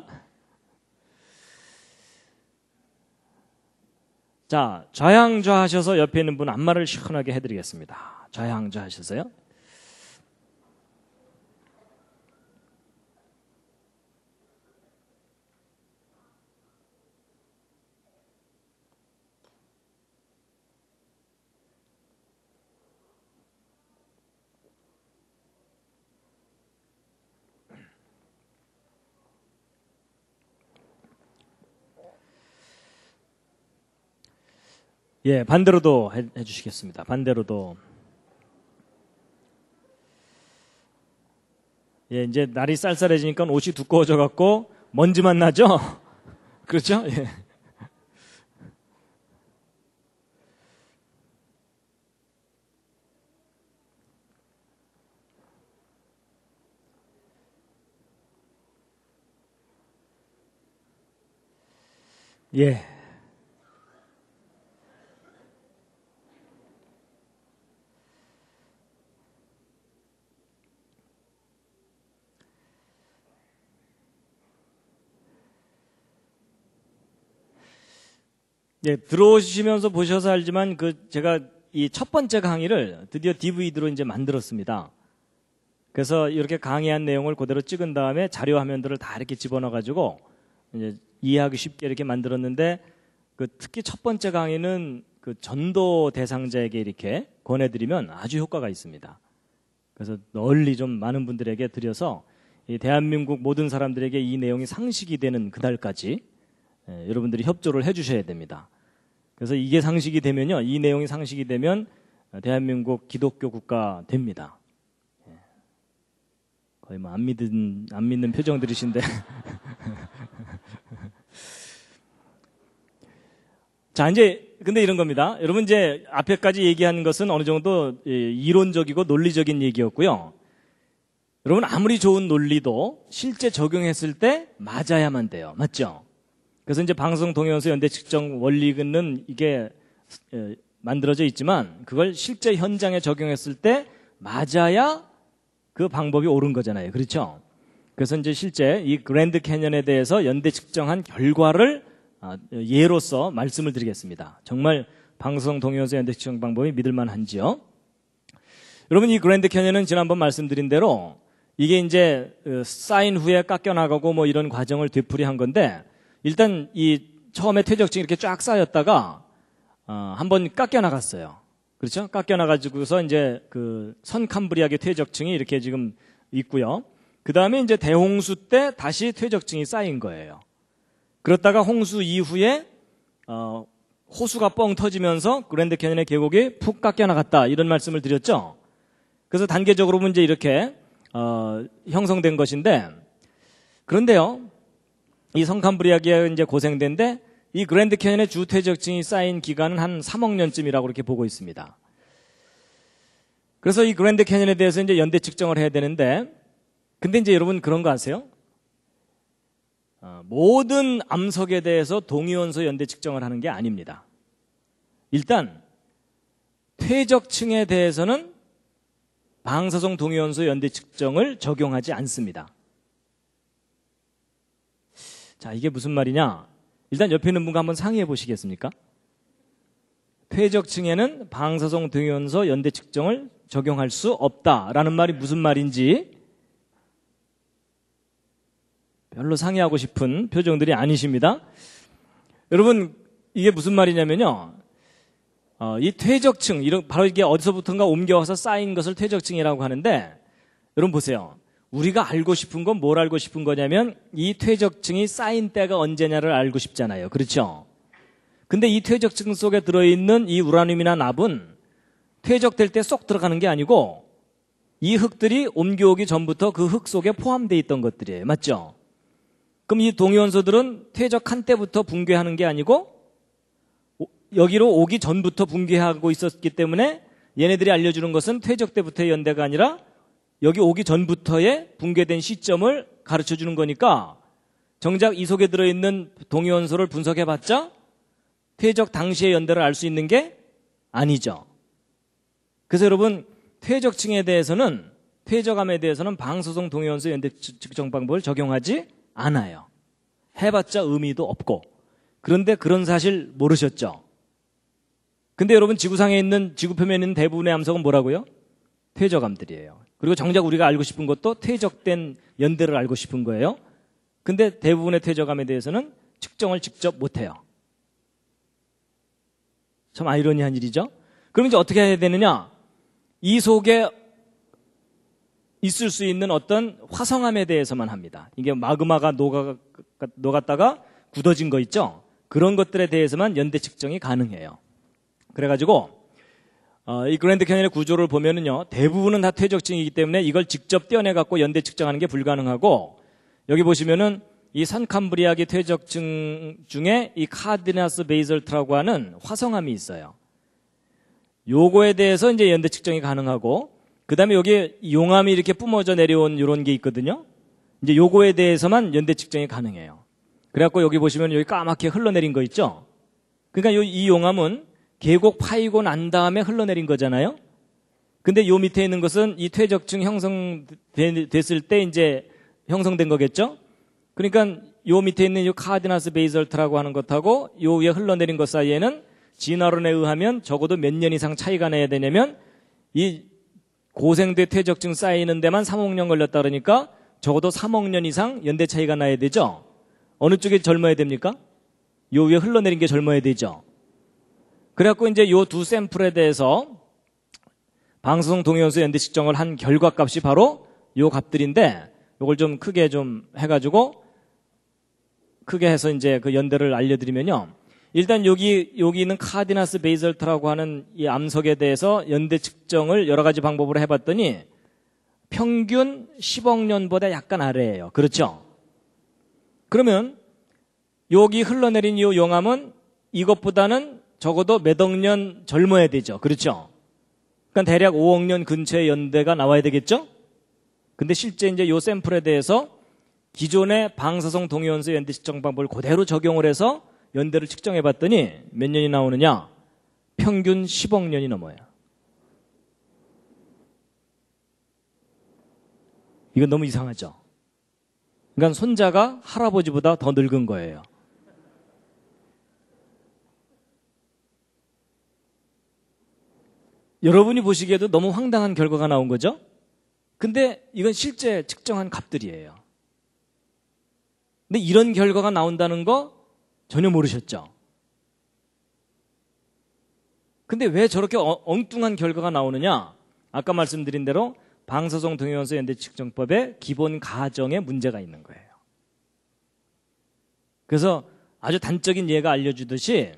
자, 좌향좌하셔서 옆에 있는 분 안마를 시원하게 해드리겠습니다. 좌향좌하셔서요. 예, 반대로도 해, 해 주시겠습니다. 반대로도. 예, 이제 날이 쌀쌀해지니까 옷이 두꺼워져 갖고 먼지만 나죠? 그렇죠? 예. 예. 네, 들어오시면서 보셔서 알지만 그 제가 이 첫 번째 강의를 드디어 DVD로 이제 만들었습니다. 그래서 이렇게 강의한 내용을 그대로 찍은 다음에 자료 화면들을 다 이렇게 집어넣어 가지고 이제 이해하기 쉽게 이렇게 만들었는데 그 특히 첫 번째 강의는 그 전도 대상자에게 이렇게 권해드리면 아주 효과가 있습니다. 그래서 널리 좀 많은 분들에게 드려서 대한민국 모든 사람들에게 이 내용이 상식이 되는 그날까지 예, 여러분들이 협조를 해주셔야 됩니다. 그래서 이게 상식이 되면요, 이 내용이 상식이 되면 대한민국 기독교 국가 됩니다. 예, 거의 뭐 안 믿은 안 믿는 표정들이신데. 자 이제 근데 이런 겁니다. 여러분 이제 앞에까지 얘기한 것은 어느 정도 예, 이론적이고 논리적인 얘기였고요. 여러분 아무리 좋은 논리도 실제 적용했을 때 맞아야만 돼요. 맞죠? 그래서 이제 방송 동영수 연대 측정 원리는 이게 만들어져 있지만 그걸 실제 현장에 적용했을 때 맞아야 그 방법이 옳은 거잖아요. 그렇죠? 그래서 이제 실제 이 그랜드 캐년에 대해서 연대 측정한 결과를 아, 예로서 말씀을 드리겠습니다. 정말 방송 동영수 연대 측정 방법이 믿을만한지요? 여러분 이 그랜드 캐년은 지난번 말씀드린 대로 이게 이제 쌓인 어, 후에 깎여 나가고 뭐 이런 과정을 되풀이한 건데 일단 이 처음에 퇴적증이 이렇게 쫙 쌓였다가 어, 한번 깎여 나갔어요. 그렇죠? 깎여 나가지고서 이제 그 선캄브리아계 퇴적증이 이렇게 지금 있고요. 그 다음에 이제 대홍수 때 다시 퇴적증이 쌓인 거예요. 그렇다가 홍수 이후에 어, 호수가 뻥 터지면서 그랜드 캐년의 계곡이 푹 깎여 나갔다 이런 말씀을 드렸죠. 그래서 단계적으로 문제 이렇게 어, 형성된 것인데 그런데요 이 성캄브리아기가 이제 고생된데 이 그랜드 캐년의 주 퇴적층이 쌓인 기간은 한 3억 년쯤이라고 이렇게 보고 있습니다. 그래서 이 그랜드 캐년에 대해서 이제 연대 측정을 해야 되는데 근데 이제 여러분 그런 거 아세요? 어, 모든 암석에 대해서 동위원소 연대 측정을 하는 게 아닙니다. 일단 퇴적층에 대해서는 방사성 동위원소 연대 측정을 적용하지 않습니다. 자, 이게 무슨 말이냐? 일단 옆에 있는 분과 한번 상의해 보시겠습니까? 폐적층에는 방사성 등연소 연대 측정을 적용할 수 없다라는 말이 무슨 말인지 별로 상의하고 싶은 표정들이 아니십니다. 여러분 이게 무슨 말이냐면요. 어, 이 퇴적층 바로 이게 어디서부턴가 옮겨와서 쌓인 것을 퇴적층이라고 하는데 여러분 보세요. 우리가 알고 싶은 건 뭘 알고 싶은 거냐면 이 퇴적층이 쌓인 때가 언제냐를 알고 싶잖아요. 그렇죠? 근데 이 퇴적층 속에 들어있는 이 우라늄이나 납은 퇴적될 때 쏙 들어가는 게 아니고 이 흙들이 옮겨오기 전부터 그 흙 속에 포함되어 있던 것들이에요. 맞죠? 그럼 이 동위원소들은 퇴적한 때부터 붕괴하는 게 아니고 여기로 오기 전부터 붕괴하고 있었기 때문에 얘네들이 알려주는 것은 퇴적 때부터의 연대가 아니라 여기 오기 전부터의 붕괴된 시점을 가르쳐 주는 거니까 정작 이 속에 들어있는 동의원소를 분석해봤자 퇴적 당시의 연대를 알 수 있는 게 아니죠. 그래서 여러분 퇴적층에 대해서는 퇴적함에 대해서는 방소송 동의원소 연대 측정 방법을 적용하지 않아요. 해봤자 의미도 없고 그런데 그런 사실 모르셨죠? 근데 여러분 지구상에 있는 지구 표면에 있는 대부분의 암석은 뭐라고요? 퇴적암들이에요. 그리고 정작 우리가 알고 싶은 것도 퇴적된 연대를 알고 싶은 거예요. 근데 대부분의 퇴적암에 대해서는 측정을 직접 못해요. 참 아이러니한 일이죠. 그럼 이제 어떻게 해야 되느냐? 이 속에 있을 수 있는 어떤 화성암에 대해서만 합니다. 이게 마그마가 녹아, 녹았다가 굳어진 거 있죠? 그런 것들에 대해서만 연대 측정이 가능해요. 그래가지고 어, 이 그랜드 캐니언의 구조를 보면은요, 대부분은 다 퇴적층이기 때문에 이걸 직접 떼어내 갖고 연대 측정하는 게 불가능하고 여기 보시면은 이산캄브리아기 퇴적층 중에 이 카디나스 베이설트라고 하는 화성암이 있어요. 요거에 대해서 이제 연대 측정이 가능하고 그다음에 여기 용암이 이렇게 뿜어져 내려온 요런게 있거든요. 이제 요거에 대해서만 연대 측정이 가능해요. 그래갖고 여기 보시면 여기 까맣게 흘러내린 거 있죠. 그러니까 이 용암은 계곡 파이고 난 다음에 흘러내린 거잖아요. 근데 요 밑에 있는 것은 이 퇴적층 형성됐을 때 이제 형성된 거겠죠? 그러니까 요 밑에 있는 요 카디나스 베이설트라고 하는 것하고 요 위에 흘러내린 것 사이에는 진화론에 의하면 적어도 몇 년 이상 차이가 나야 되냐면 이 고생대 퇴적층 쌓이는 데만 3억 년 걸렸다 그러니까 적어도 3억 년 이상 연대 차이가 나야 되죠? 어느 쪽이 젊어야 됩니까? 요 위에 흘러내린 게 젊어야 되죠? 그래갖고 이제 요 두 샘플에 대해서 방송 동위원소 연대 측정을 한 결과 값이 바로 요 값들인데 요걸 좀 크게 좀 해가지고 크게 해서 이제 그 연대를 알려드리면요. 일단 여기 여기 있는 카디나스 베이절트라고 하는 이 암석에 대해서 연대 측정을 여러 가지 방법으로 해봤더니 평균 10억 년보다 약간 아래예요. 그렇죠? 그러면 여기 흘러내린 이 용암은 이것보다는 적어도 몇 억 년 젊어야 되죠. 그렇죠? 그러니까 대략 5억 년 근처의 연대가 나와야 되겠죠? 근데 실제 이제 요 샘플에 대해서 기존의 방사성 동위원소 연대 측정 방법을 그대로 적용을 해서 연대를 측정해 봤더니 몇 년이 나오느냐? 평균 10억 년이 넘어요. 이건 너무 이상하죠? 그러니까 손자가 할아버지보다 더 늙은 거예요. 여러분이 보시기에도 너무 황당한 결과가 나온 거죠? 근데 이건 실제 측정한 값들이에요. 근데 이런 결과가 나온다는 거 전혀 모르셨죠? 근데 왜 저렇게 어, 엉뚱한 결과가 나오느냐? 아까 말씀드린 대로 방사성 동위원소 연대 측정법의 기본 가정에 문제가 있는 거예요. 그래서 아주 단적인 예가 알려주듯이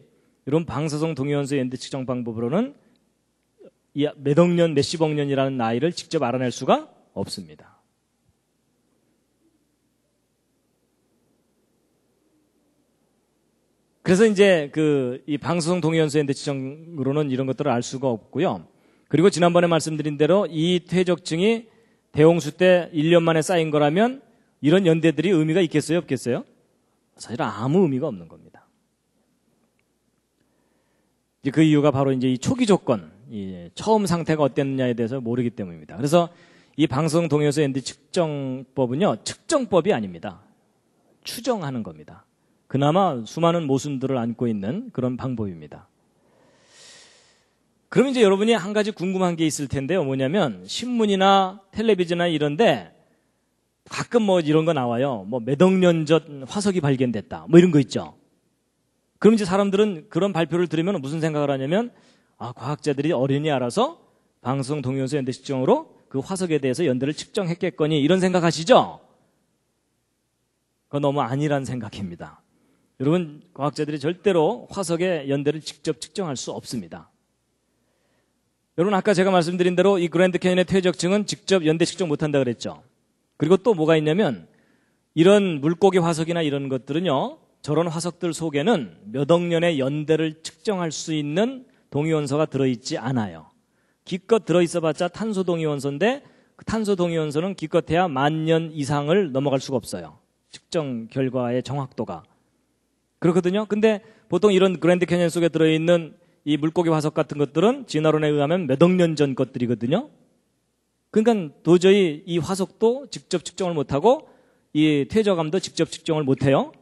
이런 방사성 동위원소 연대 측정 방법으로는 몇 억년, 몇십억 년이라는 나이를 직접 알아낼 수가 없습니다. 그래서 이제 그 이 방수성 동의연수연대 치정으로는 이런 것들을 알 수가 없고요. 그리고 지난번에 말씀드린 대로 이 퇴적증이 대홍수 때 1년 만에 쌓인 거라면 이런 연대들이 의미가 있겠어요, 없겠어요? 사실 아무 의미가 없는 겁니다. 그 이유가 바로 이제 이 초기 조건, 이 처음 상태가 어땠느냐에 대해서 모르기 때문입니다. 그래서 이 방송 동요소 엔디 측정법은요, 측정법이 아닙니다. 추정하는 겁니다. 그나마 수많은 모순들을 안고 있는 그런 방법입니다. 그럼 이제 여러분이 한 가지 궁금한 게 있을 텐데요. 뭐냐면, 신문이나 텔레비전이나 이런데 가끔 뭐 이런 거 나와요. 뭐몇억년전 화석이 발견됐다. 뭐 이런 거 있죠. 그럼 이제 사람들은 그런 발표를 들으면 무슨 생각을 하냐면, 아, 과학자들이 어린이 알아서 방송 동위원 연대 측정으로 그 화석에 대해서 연대를 측정했겠거니 이런 생각하시죠? 그건 너무 아니란 생각입니다. 여러분, 과학자들이 절대로 화석의 연대를 직접 측정할 수 없습니다. 여러분, 아까 제가 말씀드린 대로 이 그랜드 캐니언의 퇴적층은 직접 연대 측정 못한다 그랬죠. 그리고 또 뭐가 있냐면 이런 물고기 화석이나 이런 것들은요, 저런 화석들 속에는 몇 억 년의 연대를 측정할 수 있는 동위원소가 들어있지 않아요. 기껏 들어있어봤자 탄소 동위원소인데 그 탄소 동위원소는 기껏해야 만 년 이상을 넘어갈 수가 없어요. 측정 결과의 정확도가 그렇거든요. 근데 보통 이런 그랜드 캐년 속에 들어있는 이 물고기 화석 같은 것들은 진화론에 의하면 몇억 년 전 것들이거든요. 그러니까 도저히 이 화석도 직접 측정을 못하고 이 퇴적암도 직접 측정을 못해요.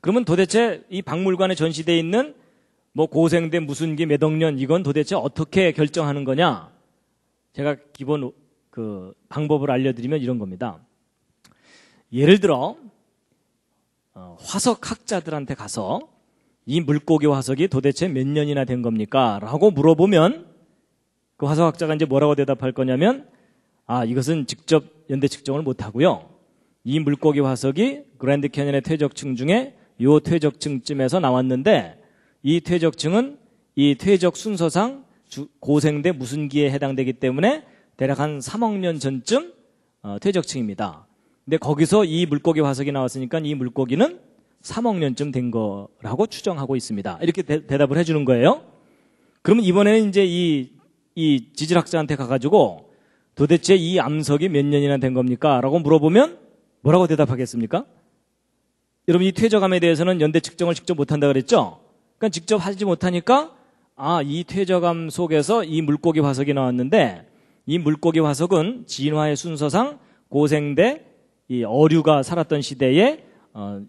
그러면 도대체 이 박물관에 전시돼 있는 뭐고생된 무슨 기매덕년 이건 도대체 어떻게 결정하는 거냐? 제가 기본 그 방법을 알려드리면 이런 겁니다. 예를 들어 어, 화석학자들한테 가서 이 물고기 화석이 도대체 몇 년이나 된 겁니까? 라고 물어보면 그 화석학자가 이제 뭐라고 대답할 거냐면 아 이것은 직접 연대 측정을 못 하고요. 이 물고기 화석이 그랜드 캐년의 퇴적층 중에 요 퇴적층쯤에서 나왔는데 이 퇴적층은 이 퇴적 순서상 고생대 무순기에 해당되기 때문에 대략 한 3억 년 전쯤 어, 퇴적층입니다. 근데 거기서 이 물고기 화석이 나왔으니까 이 물고기는 3억 년쯤 된 거라고 추정하고 있습니다. 이렇게 대, 답을 해주는 거예요. 그러면 이번에는 이제 이, 이 지질학자한테 가가지고 도대체 이 암석이 몇 년이나 된 겁니까? 라고 물어보면 뭐라고 대답하겠습니까? 여러분 이 퇴적암에 대해서는 연대 측정을 직접 못한다 그랬죠? 그러니까 직접 하지 못하니까 아, 이 퇴적암 속에서 이 물고기 화석이 나왔는데 이 물고기 화석은 진화의 순서상 고생대 이 어류가 살았던 시대에 어,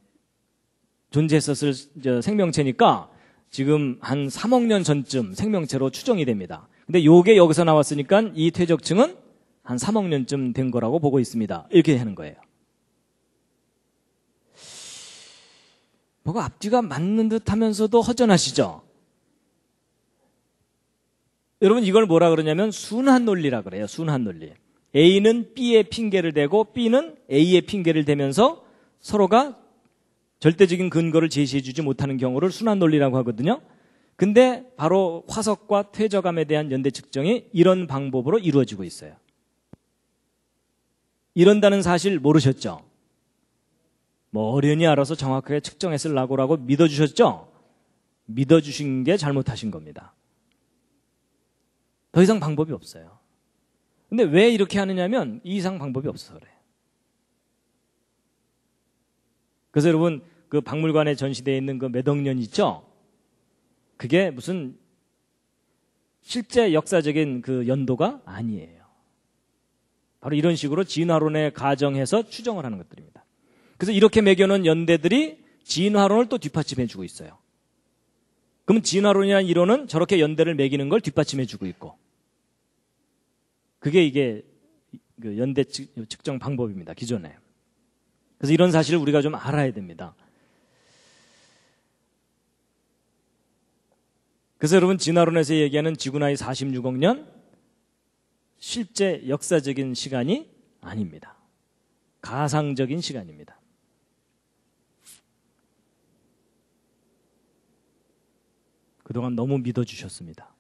존재했었을 저, 생명체니까 지금 한 3억 년 전쯤 생명체로 추정이 됩니다. 근데 요게 여기서 나왔으니까 이 퇴적층은 한 3억 년쯤 된 거라고 보고 있습니다. 이렇게 하는 거예요. 뭐가 앞뒤가 맞는 듯 하면서도 허전하시죠? 여러분 이걸 뭐라 그러냐면 순환 논리라 그래요. 순환 논리. A는 B의 핑계를 대고 B는 A의 핑계를 대면서 서로가 절대적인 근거를 제시해 주지 못하는 경우를 순환 논리라고 하거든요. 근데 바로 화석과 퇴적감에 대한 연대 측정이 이런 방법으로 이루어지고 있어요. 이런다는 사실 모르셨죠? 뭐 어련히 알아서 정확하게 측정했을라고 믿어주셨죠? 믿어주신 게 잘못하신 겁니다. 더 이상 방법이 없어요. 근데 왜 이렇게 하느냐면 이 이상 방법이 없어서 그래요. 그래서 여러분 그 박물관에 전시되어 있는 그 매덕년 있죠? 그게 무슨 실제 역사적인 그 연도가 아니에요. 바로 이런 식으로 진화론에 가정해서 추정을 하는 것들입니다. 그래서 이렇게 매겨놓은 연대들이 진화론을 또 뒷받침해주고 있어요. 그럼 진화론이라는 이론은 저렇게 연대를 매기는 걸 뒷받침해주고 있고 그게 이게 그 연대 측정 방법입니다. 기존에. 그래서 이런 사실을 우리가 좀 알아야 됩니다. 그래서 여러분 진화론에서 얘기하는 지구 나이 46억 년 실제 역사적인 시간이 아닙니다. 가상적인 시간입니다. 그동안 너무 믿어주셨습니다.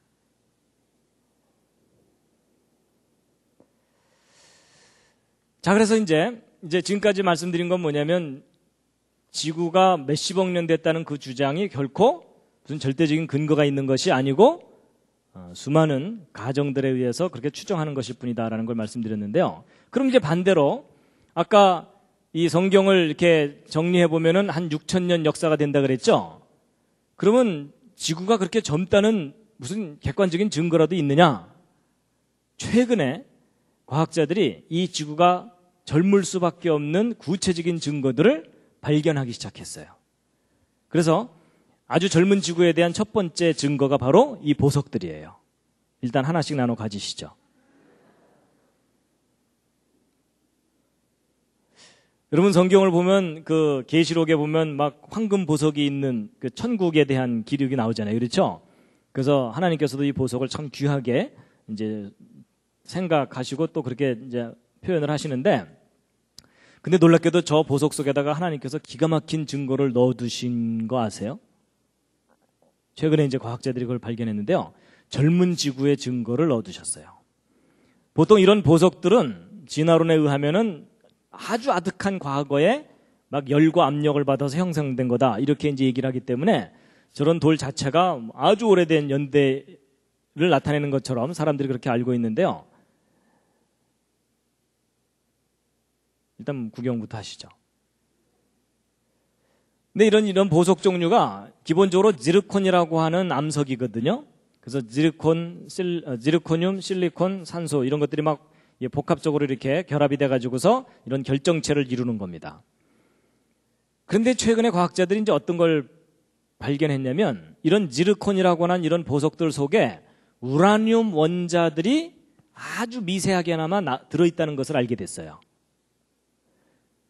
자, 그래서 이제, 이제 지금까지 말씀드린 건 뭐냐면 지구가 몇십억 년 됐다는 그 주장이 결코 무슨 절대적인 근거가 있는 것이 아니고 어, 수많은 가정들에 의해서 그렇게 추정하는 것일 뿐이다라는 걸 말씀드렸는데요. 그럼 이제 반대로 아까 이 성경을 이렇게 정리해 보면은 한 6천 년 역사가 된다 그랬죠. 그러면 지구가 그렇게 젊다는 무슨 객관적인 증거라도 있느냐? 최근에 과학자들이 이 지구가 젊을 수밖에 없는 구체적인 증거들을 발견하기 시작했어요. 그래서 아주 젊은 지구에 대한 첫 번째 증거가 바로 이 보석들이에요. 일단 하나씩 나눠 가지시죠. 여러분 성경을 보면 그 계시록에 보면 막 황금 보석이 있는 그 천국에 대한 기록이 나오잖아요. 그렇죠? 그래서 하나님께서도 이 보석을 참 귀하게 이제 생각하시고 또 그렇게 이제 표현을 하시는데 근데 놀랍게도 저 보석 속에다가 하나님께서 기가 막힌 증거를 넣어 두신 거 아세요? 최근에 이제 과학자들이 그걸 발견했는데요. 젊은 지구의 증거를 넣어 두셨어요. 보통 이런 보석들은 진화론에 의하면은 아주 아득한 과거에 막 열과 압력을 받아서 형성된 거다. 이렇게 이제 얘기를 하기 때문에 저런 돌 자체가 아주 오래된 연대를 나타내는 것처럼 사람들이 그렇게 알고 있는데요. 일단 구경부터 하시죠. 근데 이런 이런 보석 종류가 기본적으로 지르콘이라고 하는 암석이거든요. 그래서 지르콘, 실, 어, 지르코늄, 실리콘, 산소 이런 것들이 막 예, 복합적으로 이렇게 결합이 돼가지고서 이런 결정체를 이루는 겁니다. 그런데 최근에 과학자들이 이제 어떤 걸 발견했냐면 이런 지르콘이라고 하는 이런 보석들 속에 우라늄 원자들이 아주 미세하게나마 나, 들어있다는 것을 알게 됐어요.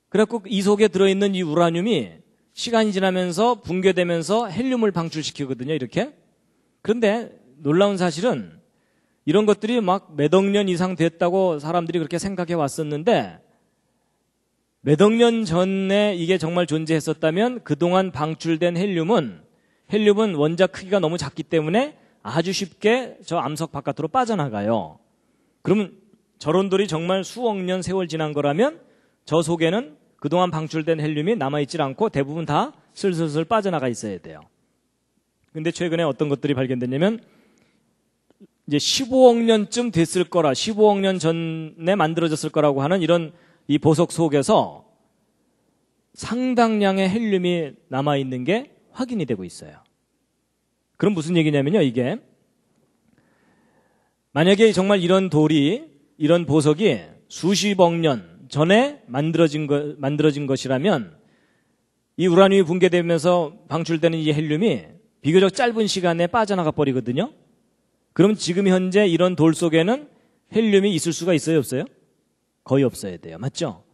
그래갖고 이 속에 들어있는 이 우라늄이 시간이 지나면서 붕괴되면서 헬륨을 방출시키거든요, 이렇게. 그런데 놀라운 사실은 이런 것들이 막매덕년 이상 됐다고 사람들이 그렇게 생각해 왔었는데 매덕년 전에 이게 정말 존재했었다면 그동안 방출된 헬륨은 헬륨은 원자 크기가 너무 작기 때문에 아주 쉽게 저 암석 바깥으로 빠져나가요. 그러면 저런 돌이 정말 수억 년 세월 지난 거라면 저 속에는 그동안 방출된 헬륨이 남아있질 않고 대부분 다 슬슬슬 빠져나가 있어야 돼요. 근데 최근에 어떤 것들이 발견됐냐면 이제 15억 년쯤 됐을 거라 15억 년 전에 만들어졌을 거라고 하는 이런 이 보석 속에서 상당량의 헬륨이 남아 있는 게 확인이 되고 있어요. 그럼 무슨 얘기냐면요, 이게 만약에 정말 이런 돌이 이런 보석이 수십억 년 전에 만들어진, 거, 만들어진 것이라면 이 우라늄이 붕괴되면서 방출되는 이 헬륨이 비교적 짧은 시간에 빠져나가 버리거든요. 그럼 지금 현재 이런 돌 속에는 헬륨이 있을 수가 있어요, 없어요? 거의 없어야 돼요. 맞죠?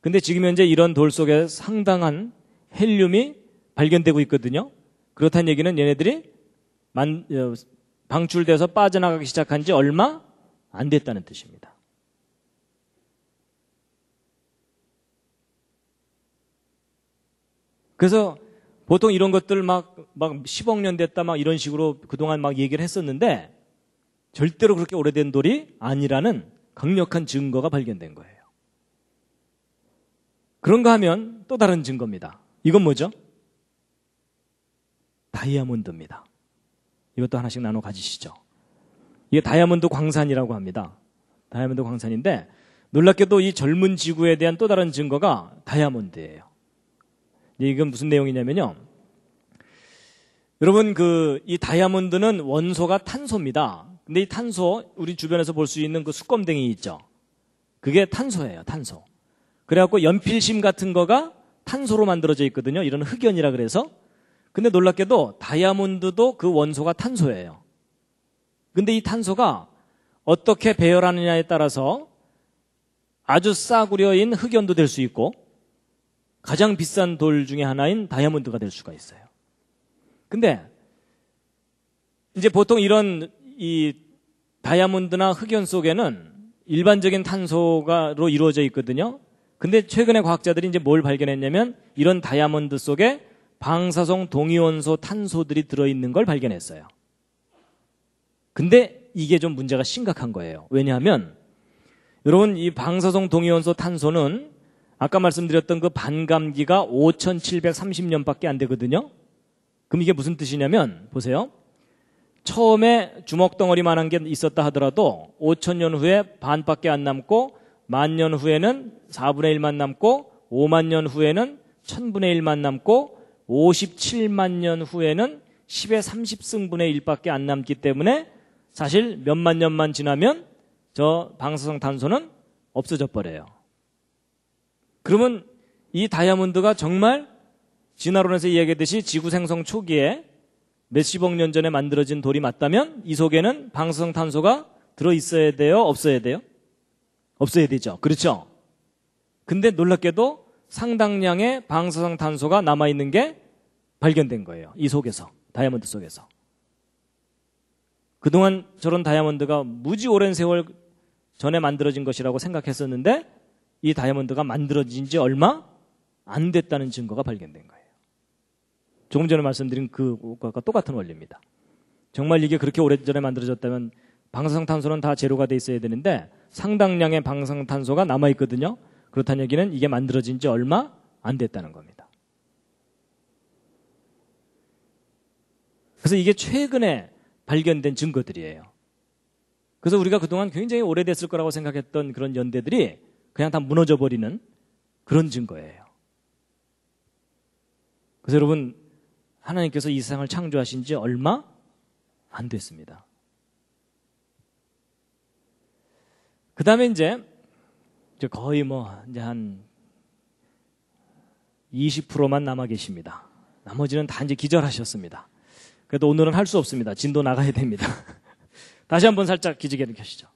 근데 지금 현재 이런 돌 속에 상당한 헬륨이 발견되고 있거든요. 그렇다는 얘기는 얘네들이 만, 어, 방출돼서 빠져나가기 시작한 지 얼마 안 됐다는 뜻입니다. 그래서 보통 이런 것들 막, 막 10억 년 됐다 막 이런 식으로 그동안 막 얘기를 했었는데 절대로 그렇게 오래된 돌이 아니라는 강력한 증거가 발견된 거예요. 그런가 하면 또 다른 증거입니다. 이건 뭐죠? 다이아몬드입니다. 이것도 하나씩 나눠 가지시죠. 이게 다이아몬드 광산이라고 합니다. 다이아몬드 광산인데 놀랍게도 이 젊은 지구에 대한 또 다른 증거가 다이아몬드예요. 이건 무슨 내용이냐면요. 여러분 그 이 다이아몬드는 원소가 탄소입니다. 근데 이 탄소 우리 주변에서 볼 수 있는 그 수검댕이 있죠. 그게 탄소예요, 탄소. 그래갖고 연필심 같은 거가 탄소로 만들어져 있거든요. 이런 흑연이라 그래서. 근데 놀랍게도 다이아몬드도 그 원소가 탄소예요. 근데 이 탄소가 어떻게 배열하느냐에 따라서 아주 싸구려인 흑연도 될 수 있고 가장 비싼 돌 중에 하나인 다이아몬드가 될 수가 있어요. 근데 이제 보통 이런 이 다이아몬드나 흑연 속에는 일반적인 탄소가로 이루어져 있거든요. 근데 최근에 과학자들이 이제 뭘 발견했냐면 이런 다이아몬드 속에 방사성 동위원소 탄소들이 들어있는 걸 발견했어요. 근데 이게 좀 문제가 심각한 거예요. 왜냐하면 여러분 이 방사성 동위원소 탄소는 아까 말씀드렸던 그 반감기가 5730년밖에 안 되거든요. 그럼 이게 무슨 뜻이냐면 보세요. 처음에 주먹덩어리만한 게 있었다 하더라도 5천년 후에 반밖에 안 남고 만 년 후에는 4분의 1만 남고 5만 년 후에는 1000분의 1만 남고 57만 년 후에는 10의 30승분의 1밖에 안 남기 때문에 사실 몇만 년만 지나면 저 방사성 탄소는 없어져 버려요. 그러면 이 다이아몬드가 정말 진화론에서 이야기했듯이 지구 생성 초기에 몇십억 년 전에 만들어진 돌이 맞다면 이 속에는 방사성 탄소가 들어있어야 돼요? 없어야 돼요? 없어야 되죠. 그렇죠? 근데 놀랍게도 상당량의 방사성 탄소가 남아있는 게 발견된 거예요. 이 속에서. 다이아몬드 속에서. 그동안 저런 다이아몬드가 무지 오랜 세월 전에 만들어진 것이라고 생각했었는데 이 다이아몬드가 만들어진 지 얼마 안 됐다는 증거가 발견된 거예요. 조금 전에 말씀드린 그것과 똑같은 원리입니다. 정말 이게 그렇게 오래전에 만들어졌다면 방사성탄소는 다 제로가 돼 있어야 되는데 상당량의 방사성탄소가 남아 있거든요. 그렇다는 얘기는 이게 만들어진 지 얼마 안 됐다는 겁니다. 그래서 이게 최근에 발견된 증거들이에요. 그래서 우리가 그동안 굉장히 오래됐을 거라고 생각했던 그런 연대들이 그냥 다 무너져 버리는 그런 증거예요. 그래서 여러분 하나님께서 이 세상을 창조하신 지 얼마 안 됐습니다. 그 다음에 이제 거의 뭐 이제 한 20%만 남아 계십니다. 나머지는 다 이제 기절하셨습니다. 그래도 오늘은 할 수 없습니다. 진도 나가야 됩니다. 다시 한번 살짝 기지개를 켜시죠.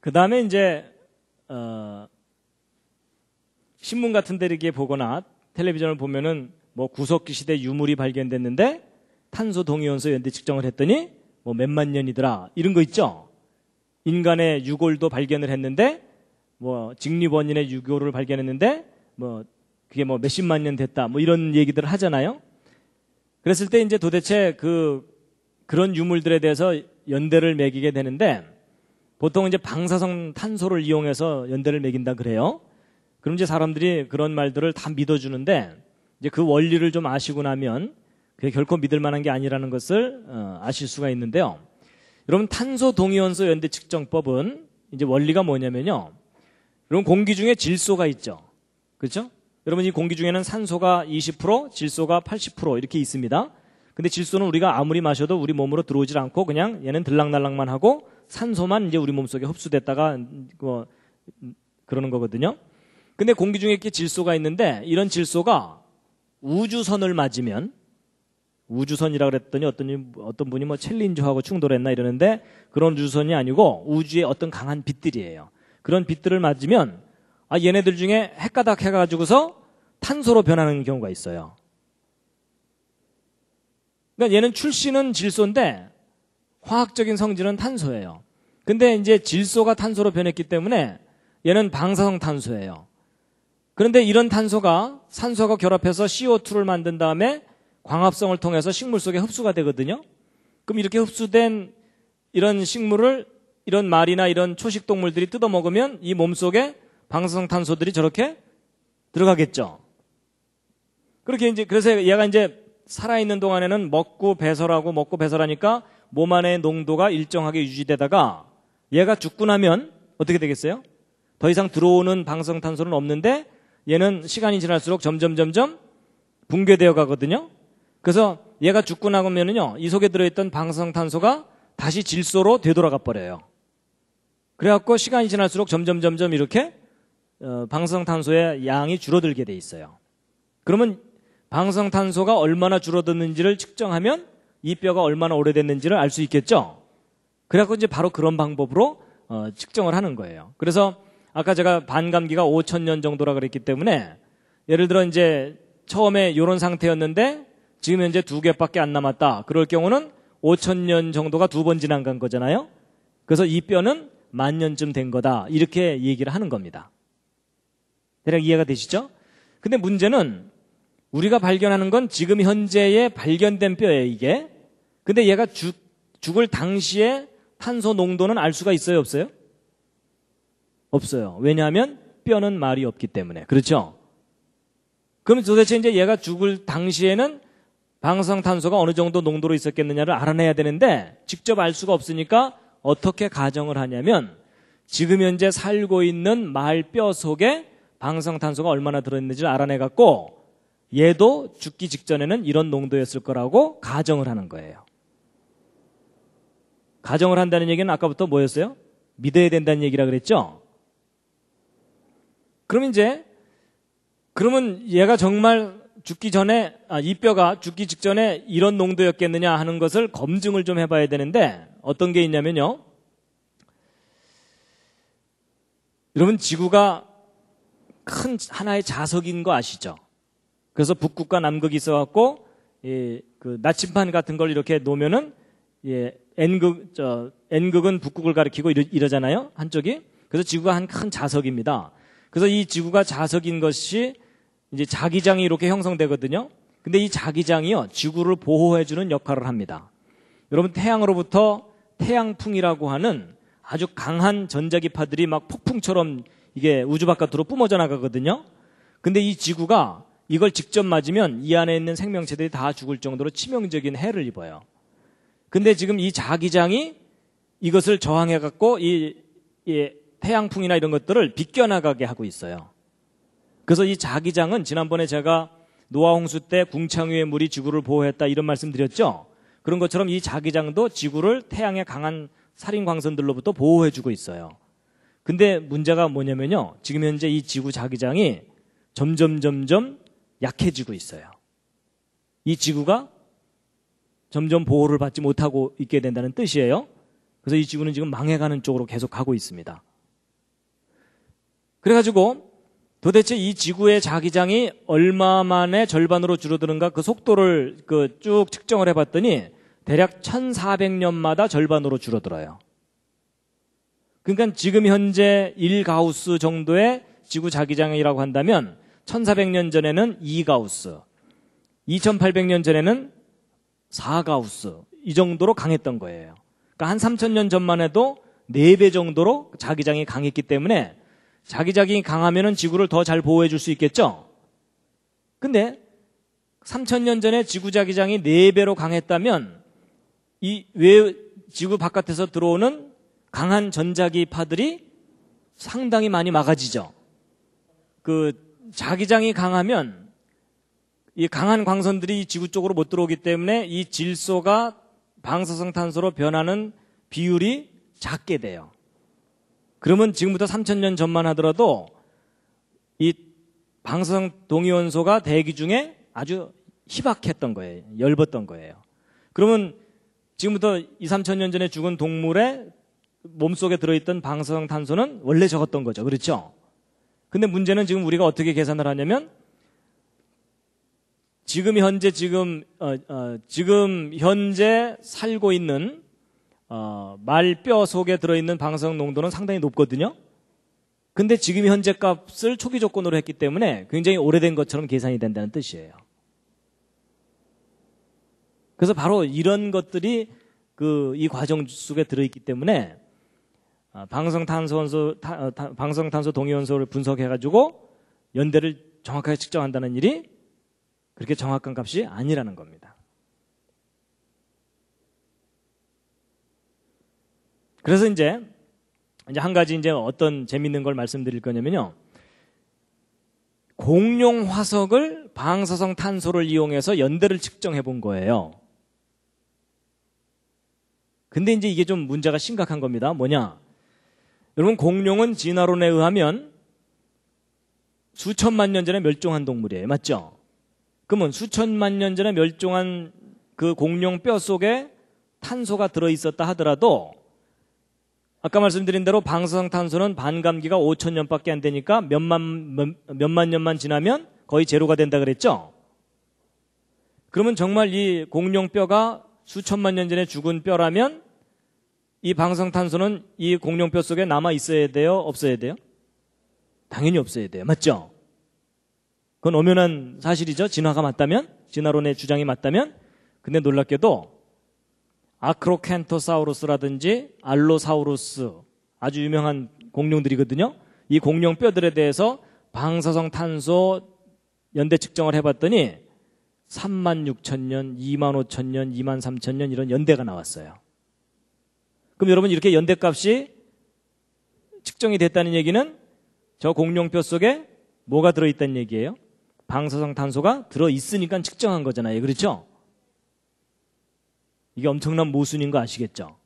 그 다음에 이제 어, 신문 같은 데 이렇게 보거나 텔레비전을 보면은 뭐 구석기 시대 유물이 발견됐는데 탄소 동위원소 연대 측정을 했더니 뭐 몇만 년이더라 이런 거 있죠. 인간의 유골도 발견을 했는데 뭐 직립원인의 유골을 발견했는데 뭐 그게 뭐 몇십만 년 됐다 뭐 이런 얘기들을 하잖아요. 그랬을 때 이제 도대체 그 그런 유물들에 대해서 연대를 매기게 되는데 보통 이제 방사성 탄소를 이용해서 연대를 매긴다 그래요. 그럼 이제 사람들이 그런 말들을 다 믿어주는데 이제 그 원리를 좀 아시고 나면 그게 결코 믿을 만한 게 아니라는 것을 어, 아실 수가 있는데요. 여러분 탄소 동위원소 연대 측정법은 이제 원리가 뭐냐면요. 여러분 공기 중에 질소가 있죠. 그렇죠? 여러분 이 공기 중에는 산소가 20%, 질소가 80% 이렇게 있습니다. 근데 질소는 우리가 아무리 마셔도 우리 몸으로 들어오질 않고 그냥 얘는 들락날락만 하고 산소만 이제 우리 몸속에 흡수됐다가 뭐 그러는 거거든요. 근데 공기 중에 이렇게 질소가 있는데 이런 질소가 우주선을 맞으면 우주선이라 그랬더니 어떤 어떤 분이 뭐 챌린저하고 충돌했나 이러는데 그런 우주선이 아니고 우주의 어떤 강한 빛들이에요. 그런 빛들을 맞으면 아 얘네들 중에 핵가닥 해가지고서 탄소로 변하는 경우가 있어요. 그러니까 얘는 출신은 질소인데 화학적인 성질은 탄소예요. 근데 이제 질소가 탄소로 변했기 때문에 얘는 방사성 탄소예요. 그런데 이런 탄소가 산소가 결합해서 CO2를 만든 다음에 광합성을 통해서 식물 속에 흡수가 되거든요. 그럼 이렇게 흡수된 이런 식물을 이런 말이나 이런 초식 동물들이 뜯어 먹으면 이 몸속에 방사성 탄소들이 저렇게 들어가겠죠. 그렇게 이제 그래서 얘가 이제 살아있는 동안에는 먹고 배설하고 먹고 배설하니까 몸 안의 농도가 일정하게 유지되다가 얘가 죽고 나면 어떻게 되겠어요? 더 이상 들어오는 방성탄소는 없는데 얘는 시간이 지날수록 점점 점점 붕괴되어 가거든요. 그래서 얘가 죽고 나면은요 이 속에 들어있던 방성탄소가 다시 질소로 되돌아가 버려요. 그래갖고 시간이 지날수록 점점 점점 이렇게 어, 방성탄소의 양이 줄어들게 돼 있어요. 그러면 방성탄소가 얼마나 줄어드는지를 측정하면 이 뼈가 얼마나 오래됐는지를 알 수 있겠죠? 그래갖고 이제 바로 그런 방법으로 어, 측정을 하는 거예요. 그래서 아까 제가 반감기가 5천년 정도라 그랬기 때문에 예를 들어 이제 처음에 이런 상태였는데 지금 현재 두 개밖에 안 남았다. 그럴 경우는 5천년 정도가 두 번 지난 간 거잖아요. 그래서 이 뼈는 만 년쯤 된 거다. 이렇게 얘기를 하는 겁니다. 대략 이해가 되시죠? 근데 문제는 우리가 발견하는 건 지금 현재의 발견된 뼈예요, 이게. 근데 얘가 죽, 죽을 당시에 탄소 농도는 알 수가 있어요, 없어요? 없어요. 왜냐하면 뼈는 말이 없기 때문에. 그렇죠? 그럼 도대체 이제 얘가 죽을 당시에는 방사성탄소가 어느 정도 농도로 있었겠느냐를 알아내야 되는데 직접 알 수가 없으니까 어떻게 가정을 하냐면 지금 현재 살고 있는 말 뼈 속에 방사성탄소가 얼마나 들어있는지를 알아내 갖고 얘도 죽기 직전에는 이런 농도였을 거라고 가정을 하는 거예요. 가정을 한다는 얘기는 아까부터 뭐였어요? 믿어야 된다는 얘기라 그랬죠? 그럼 이제, 그러면 얘가 정말 죽기 전에, 아, 이 뼈가 죽기 직전에 이런 농도였겠느냐 하는 것을 검증을 좀 해봐야 되는데, 어떤 게 있냐면요. 여러분, 지구가 큰 하나의 자석인 거 아시죠? 그래서 북극과 남극이 있어갖고 예, 그 나침반 같은 걸 이렇게 놓으면은 예, N극 저 N극은 북극을 가리키고 이러, 잖아요 한쪽이 그래서 지구가 한 큰 자석입니다. 그래서 이 지구가 자석인 것이 이제 자기장이 이렇게 형성되거든요. 근데 이 자기장이요 지구를 보호해주는 역할을 합니다. 여러분 태양으로부터 태양풍이라고 하는 아주 강한 전자기파들이 막 폭풍처럼 이게 우주 바깥으로 뿜어져 나가거든요. 근데 이 지구가 이걸 직접 맞으면 이 안에 있는 생명체들이 다 죽을 정도로 치명적인 해를 입어요. 근데 지금 이 자기장이 이것을 저항해갖고 이, 이 태양풍이나 이런 것들을 비껴나가게 하고 있어요. 그래서 이 자기장은 지난번에 제가 노아홍수 때궁창위의 물이 지구를 보호했다 이런 말씀 드렸죠? 그런 것처럼 이 자기장도 지구를 태양의 강한 살인광선들로부터 보호해주고 있어요. 근데 문제가 뭐냐면요. 지금 현재 이 지구 자기장이 점점 점점 약해지고 있어요. 이 지구가 점점 보호를 받지 못하고 있게 된다는 뜻이에요. 그래서 이 지구는 지금 망해가는 쪽으로 계속 가고 있습니다. 그래가지고 도대체 이 지구의 자기장이 얼마 만에 절반으로 줄어드는가 그 속도를 그 쭉 측정을 해봤더니 대략 1400년마다 절반으로 줄어들어요. 그러니까 지금 현재 1가우스 정도의 지구 자기장이라고 한다면 1400년 전에는 2가우스, 2800년 전에는 4가우스 이 정도로 강했던 거예요. 그러니까 한 3000년 전만 해도 4배 정도로 자기장이 강했기 때문에 자기장이 강하면 지구를 더 잘 보호해 줄 수 있겠죠? 근데 3000년 전에 지구 자기장이 4배로 강했다면 이 외 지구 바깥에서 들어오는 강한 전자기파들이 상당히 많이 막아지죠. 그 자기장이 강하면 이 강한 광선들이 지구 쪽으로 못 들어오기 때문에 이 질소가 방사성 탄소로 변하는 비율이 작게 돼요. 그러면 지금부터 3 0 0 0년 전만 하더라도 이 방사성 동위원소가 대기 중에 아주 희박했던 거예요. 열었던 거예요. 그러면 지금부터 2, 3 0 0년 전에 죽은 동물의 몸속에 들어있던 방사성 탄소는 원래 적었던 거죠. 그렇죠? 근데 문제는 지금 우리가 어떻게 계산을 하냐면 지금 현재 지금 어, 어, 지금 현재 살고 있는 어, 말뼈 속에 들어있는 방사성 농도는 상당히 높거든요. 근데 지금 현재 값을 초기 조건으로 했기 때문에 굉장히 오래된 것처럼 계산이 된다는 뜻이에요. 그래서 바로 이런 것들이 그 이 과정 속에 들어있기 때문에 아, 방성 탄소원소 어, 방성 탄소 동위원소를 분석해 가지고 연대를 정확하게 측정한다는 일이 그렇게 정확한 값이 아니라는 겁니다. 그래서 이제 이제 한 가지 이제 어떤 재밌는 걸 말씀드릴 거냐면요. 공룡 화석을 방사성 탄소를 이용해서 연대를 측정해 본 거예요. 근데 이제 이게 좀 문제가 심각한 겁니다. 뭐냐? 여러분 공룡은 진화론에 의하면 수천만 년 전에 멸종한 동물이에요. 맞죠? 그러면 수천만 년 전에 멸종한 그 공룡 뼈 속에 탄소가 들어 있었다 하더라도 아까 말씀드린 대로 방사성 탄소는 반감기가 5천 년밖에 안 되니까 몇만 몇, 몇만 년만 지나면 거의 제로가 된다 그랬죠. 그러면 정말 이 공룡 뼈가 수천만 년 전에 죽은 뼈라면 이방성탄소는이 공룡뼈 속에 남아 있어야 돼요? 없어야 돼요? 당연히 없어야 돼요. 맞죠? 그건 엄연한 사실이죠. 진화가 맞다면, 진화론의 주장이 맞다면. 근데 놀랍게도 아크로켄토사우루스라든지 알로사우루스 아주 유명한 공룡들이거든요. 이 공룡 뼈들에 대해서 방사성 탄소 연대 측정을 해봤더니 3만 6천 년, 2만 5천 년, 2만 3천 년 이런 연대가 나왔어요. 그럼 여러분 이렇게 연대값이 측정이 됐다는 얘기는 저 공룡뼈 속에 뭐가 들어있다는 얘기예요? 방사성 탄소가 들어있으니까 측정한 거잖아요. 그렇죠? 이게 엄청난 모순인 거 아시겠죠?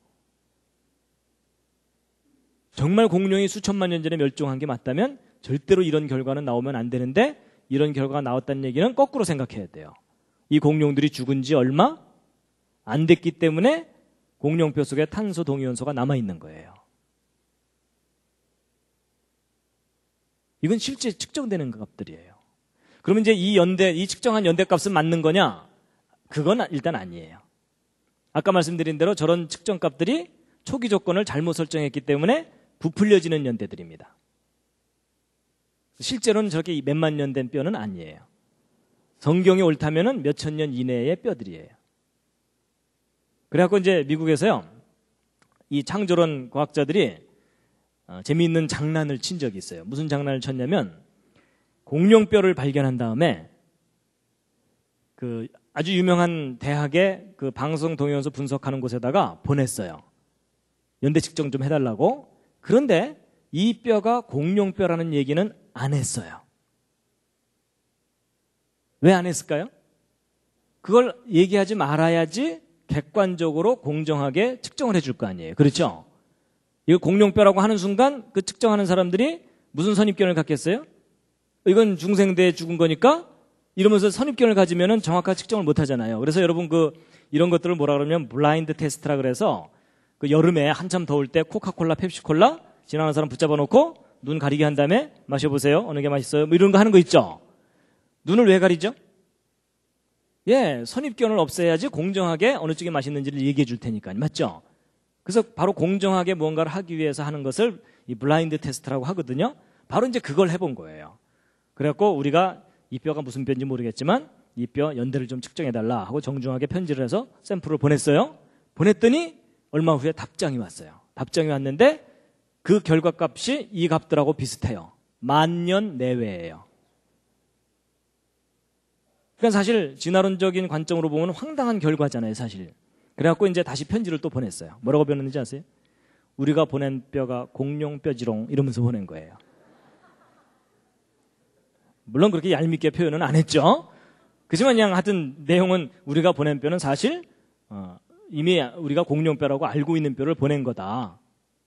정말 공룡이 수천만 년 전에 멸종한 게 맞다면 절대로 이런 결과는 나오면 안 되는데 이런 결과가 나왔다는 얘기는 거꾸로 생각해야 돼요. 이 공룡들이 죽은 지 얼마 안 됐기 때문에 공룡뼈 속에 탄소 동위원소가 남아 있는 거예요. 이건 실제 측정되는 값들이에요. 그러면 이제 이 연대, 이 측정한 연대 값은 맞는 거냐? 그건 일단 아니에요. 아까 말씀드린 대로 저런 측정 값들이 초기 조건을 잘못 설정했기 때문에 부풀려지는 연대들입니다. 실제로는 저렇게 몇만 년 된 뼈는 아니에요. 성경이 옳다면 몇천 년 이내의 뼈들이에요. 그래갖고 이제 미국에서요, 이 창조론 과학자들이 어, 재미있는 장난을 친 적이 있어요. 무슨 장난을 쳤냐면, 공룡뼈를 발견한 다음에, 그 아주 유명한 대학의 그 방송 동영서 분석하는 곳에다가 보냈어요. 연대 측정 좀 해달라고. 그런데 이 뼈가 공룡뼈라는 얘기는 안 했어요. 왜 안 했을까요? 그걸 얘기하지 말아야지 객관적으로 공정하게 측정을 해줄 거 아니에요. 그렇죠? 이거 공룡뼈라고 하는 순간 그 측정하는 사람들이 무슨 선입견을 갖겠어요? 이건 중생대에 죽은 거니까 이러면서 선입견을 가지면은 정확한 측정을 못 하잖아요. 그래서 여러분 그 이런 것들을 뭐라 그러면 블라인드 테스트라 그래서 그 여름에 한참 더울 때 코카콜라, 펩시콜라 지나가는 사람 붙잡아 놓고 눈 가리게 한 다음에 마셔보세요. 어느 게 맛있어요? 뭐 이런 거 하는 거 있죠. 눈을 왜 가리죠? 예, 선입견을 없애야지 공정하게 어느 쪽이 맛있는지를 얘기해 줄 테니까요. 맞죠? 그래서 바로 공정하게 무언가를 하기 위해서 하는 것을 이 블라인드 테스트라고 하거든요. 바로 이제 그걸 해본 거예요. 그래갖고 우리가 이 뼈가 무슨 뼈인지 모르겠지만 이 뼈 연대를 좀 측정해달라 하고 정중하게 편지를 해서 샘플을 보냈어요. 보냈더니 얼마 후에 답장이 왔어요. 답장이 왔는데 그 결과 값이 이 값들하고 비슷해요. 만년 내외예요. 그러니까 사실 진화론적인 관점으로 보면 황당한 결과잖아요, 사실. 그래갖고 이제 다시 편지를 또 보냈어요. 뭐라고 보냈는지 아세요? 우리가 보낸 뼈가 공룡 뼈지롱 이러면서 보낸 거예요. 물론 그렇게 얄밉게 표현은 안 했죠. 그지만 그냥 하여튼 내용은 우리가 보낸 뼈는 사실 어, 이미 우리가 공룡 뼈라고 알고 있는 뼈를 보낸 거다.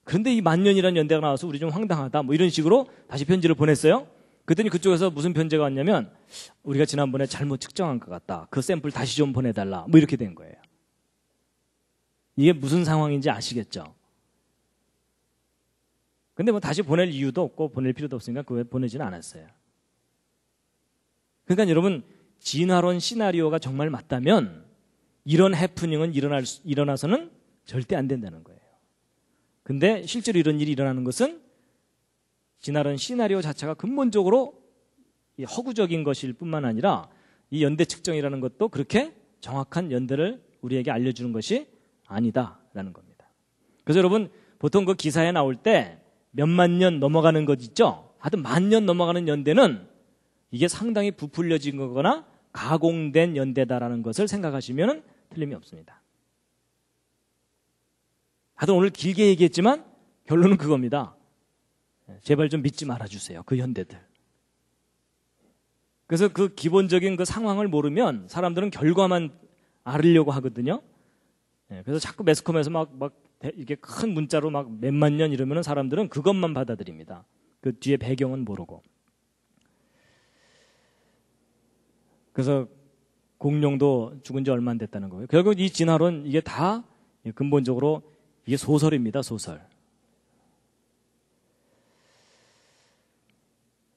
그런데 이 만년이라는 연대가 나와서 우리 좀 황당하다. 뭐 이런 식으로 다시 편지를 보냈어요. 그랬더니 그쪽에서 무슨 편제가 왔냐면 우리가 지난번에 잘못 측정한 것 같다. 그 샘플 다시 좀 보내달라. 뭐 이렇게 된 거예요. 이게 무슨 상황인지 아시겠죠? 근데 뭐 다시 보낼 이유도 없고 보낼 필요도 없으니까 그왜 보내진 않았어요. 그러니까 여러분 진화론 시나리오가 정말 맞다면 이런 해프닝은 일어날 수, 일어나서는 절대 안 된다는 거예요. 근데 실제로 이런 일이 일어나는 것은 진화론 시나리오 자체가 근본적으로 허구적인 것일 뿐만 아니라 이 연대 측정이라는 것도 그렇게 정확한 연대를 우리에게 알려주는 것이 아니다라는 겁니다. 그래서 여러분 보통 그 기사에 나올 때 몇만 년 넘어가는 것 있죠? 하여튼 만년 넘어가는 연대는 이게 상당히 부풀려진 거거나 가공된 연대다라는 것을 생각하시면 틀림이 없습니다. 하여튼 오늘 길게 얘기했지만 결론은 그겁니다. 예, 제발 좀 믿지 말아주세요. 그 현대들. 그래서 그 기본적인 그 상황을 모르면 사람들은 결과만 알으려고 하거든요. 예, 그래서 자꾸 매스컴에서 막, 막 이렇게 큰 문자로 막 몇만 년 이러면 사람들은 그것만 받아들입니다. 그 뒤에 배경은 모르고. 그래서 공룡도 죽은 지 얼마 안 됐다는 거예요. 결국 이 진화론 이게 다 예, 근본적으로 이게 소설입니다, 소설.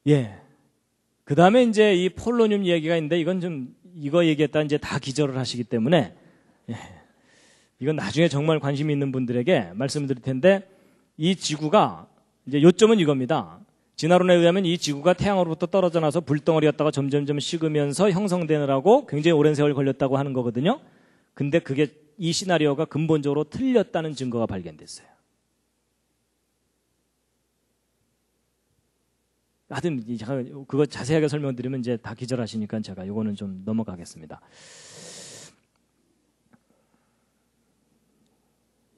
예. 그 다음에 이제 이 폴로늄 얘기가 있는데 이건 좀 이거 얘기했다 이제 다 기절을 하시기 때문에 예. 이건 나중에 정말 관심이 있는 분들에게 말씀드릴 텐데 이 지구가 이제 요점은 이겁니다. 진화론에 의하면 이 지구가 태양으로부터 떨어져 나서 불덩어리였다가 점점점 식으면서 형성되느라고 굉장히 오랜 세월 걸렸다고 하는 거거든요. 근데 그게 이 시나리오가 근본적으로 틀렸다는 증거가 발견됐어요. 하여튼 제가 그거 자세하게 설명드리면 이제 다 기절하시니까 제가 이거는 좀 넘어가겠습니다.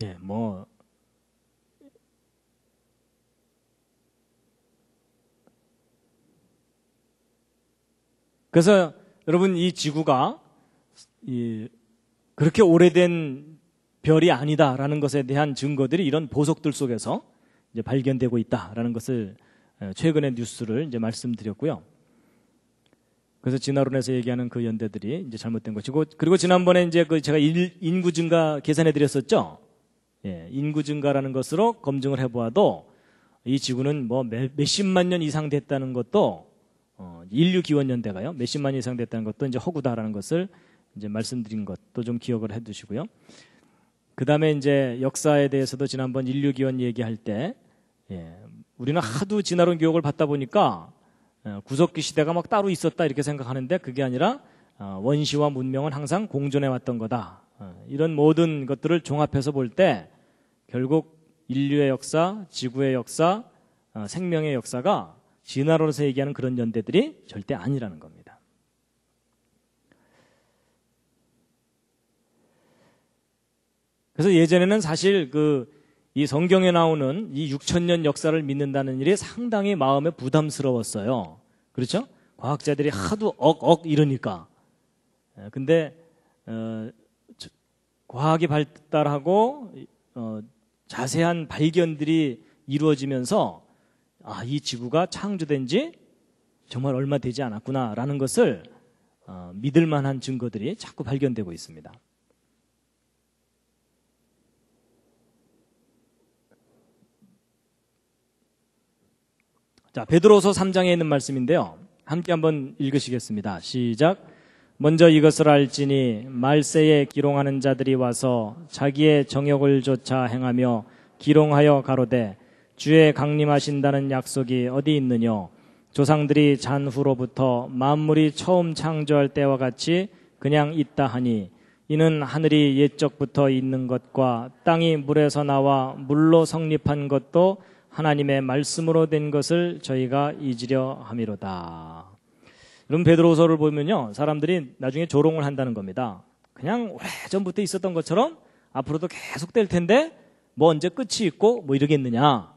예, 뭐 그래서 여러분 이 지구가 이 그렇게 오래된 별이 아니다라는 것에 대한 증거들이 이런 보석들 속에서 이제 발견되고 있다라는 것을 예, 최근의 뉴스를 이제 말씀드렸고요. 그래서 진화론에서 얘기하는 그 연대들이 이제 잘못된 것이고 그리고 지난번에 이제 그 제가 일, 인구 증가 계산해 드렸었죠. 예, 인구 증가라는 것으로 검증을 해 보아도 이 지구는 뭐 몇, 십만년 이상 됐다는 것도 어, 인류 기원 연대가요. 몇십만 년 이상 됐다는 것도 이제 허구다라는 것을 이제 말씀드린 것도 좀 기억을 해 두시고요. 그다음에 이제 역사에 대해서도 지난번 인류 기원 얘기할 때 예, 우리는 하도 진화론 교육을 받다 보니까 어, 구석기 시대가 막 따로 있었다 이렇게 생각하는데 그게 아니라 어, 원시와 문명은 항상 공존해 왔던 거다. 어, 이런 모든 것들을 종합해서 볼 때 결국 인류의 역사, 지구의 역사, 생명의 역사가 진화론에서 얘기하는 그런 연대들이 절대 아니라는 겁니다. 그래서 예전에는 사실 그이 성경에 나오는 이 6천년 역사를 믿는다는 일이 상당히 마음에 부담스러웠어요. 그렇죠? 과학자들이 하도 억 억 이러니까. 예, 근데 어, 과학이 발달하고 어, 자세한 발견들이 이루어지면서 아, 이 지구가 창조된 지 정말 얼마 되지 않았구나라는 것을 어, 믿을 만한 증거들이 자꾸 발견되고 있습니다. 자, 베드로서 3장에 있는 말씀인데요. 함께 한번 읽으시겠습니다. 시작. 먼저 이것을 알지니 말세에 기롱하는 자들이 와서 자기의 정욕을 조차 행하며 기롱하여 가로되 주의 강림하신다는 약속이 어디 있느뇨 조상들이 잔 후로부터 만물이 처음 창조할 때와 같이 그냥 있다 하니 이는 하늘이 옛적부터 있는 것과 땅이 물에서 나와 물로 성립한 것도 하나님의 말씀으로 된 것을 저희가 잊으려 함이로다. 그럼 베드로서를 보면요. 사람들이 나중에 조롱을 한다는 겁니다. 그냥 오래전부터 있었던 것처럼 앞으로도 계속 될 텐데 뭐 언제 끝이 있고 뭐 이러겠느냐.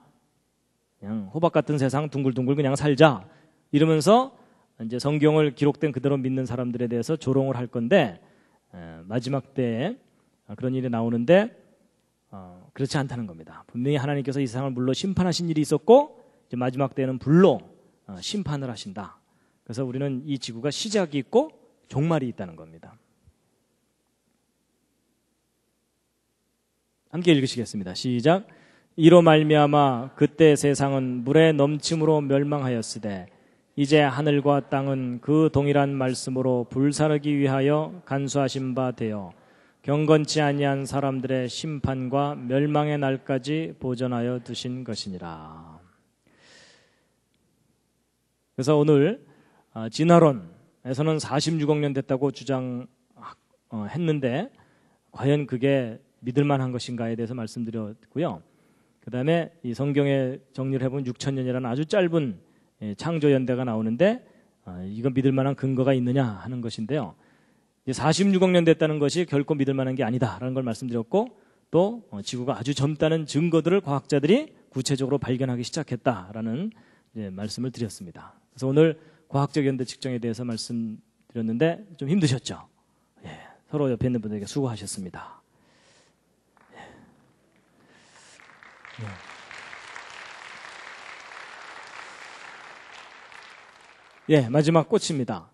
그냥 호박 같은 세상 둥글둥글 그냥 살자. 이러면서 이제 성경을 기록된 그대로 믿는 사람들에 대해서 조롱을 할 건데 마지막 때에 그런 일이 나오는데 어, 그렇지 않다는 겁니다. 분명히 하나님께서 이 세상을 물로 심판하신 일이 있었고 이제 마지막 때에는 불로 어, 심판을 하신다. 그래서 우리는 이 지구가 시작이 있고 종말이 있다는 겁니다. 함께 읽으시겠습니다. 시작. 이로 말미암아 그때 세상은 물에 넘침으로 멸망하였으되 이제 하늘과 땅은 그 동일한 말씀으로 불사르기 위하여 간수하신 바 되어 경건치 아니한 사람들의 심판과 멸망의 날까지 보전하여 두신 것이니라. 그래서 오늘 아, 진화론에서는 46억 년 됐다고 주장했는데 어, 과연 그게 믿을만한 것인가에 대해서 말씀드렸고요. 그 다음에 이 성경에 정리를 해본 6천년이라는 아주 짧은 예, 창조 연대가 나오는데 아, 이건 믿을 만한 근거가 있느냐 하는 것인데요. 46억 년 됐다는 것이 결코 믿을 만한 게 아니다라는 걸 말씀드렸고 또 어, 지구가 아주 젊다는 증거들을 과학자들이 구체적으로 발견하기 시작했다라는 말씀을 드렸습니다. 그래서 오늘 과학적 연대 측정에 대해서 말씀드렸는데 좀 힘드셨죠? 예, 서로 옆에 있는 분들에게 수고하셨습니다. 예. 예. 예, 마지막 꽃입니다.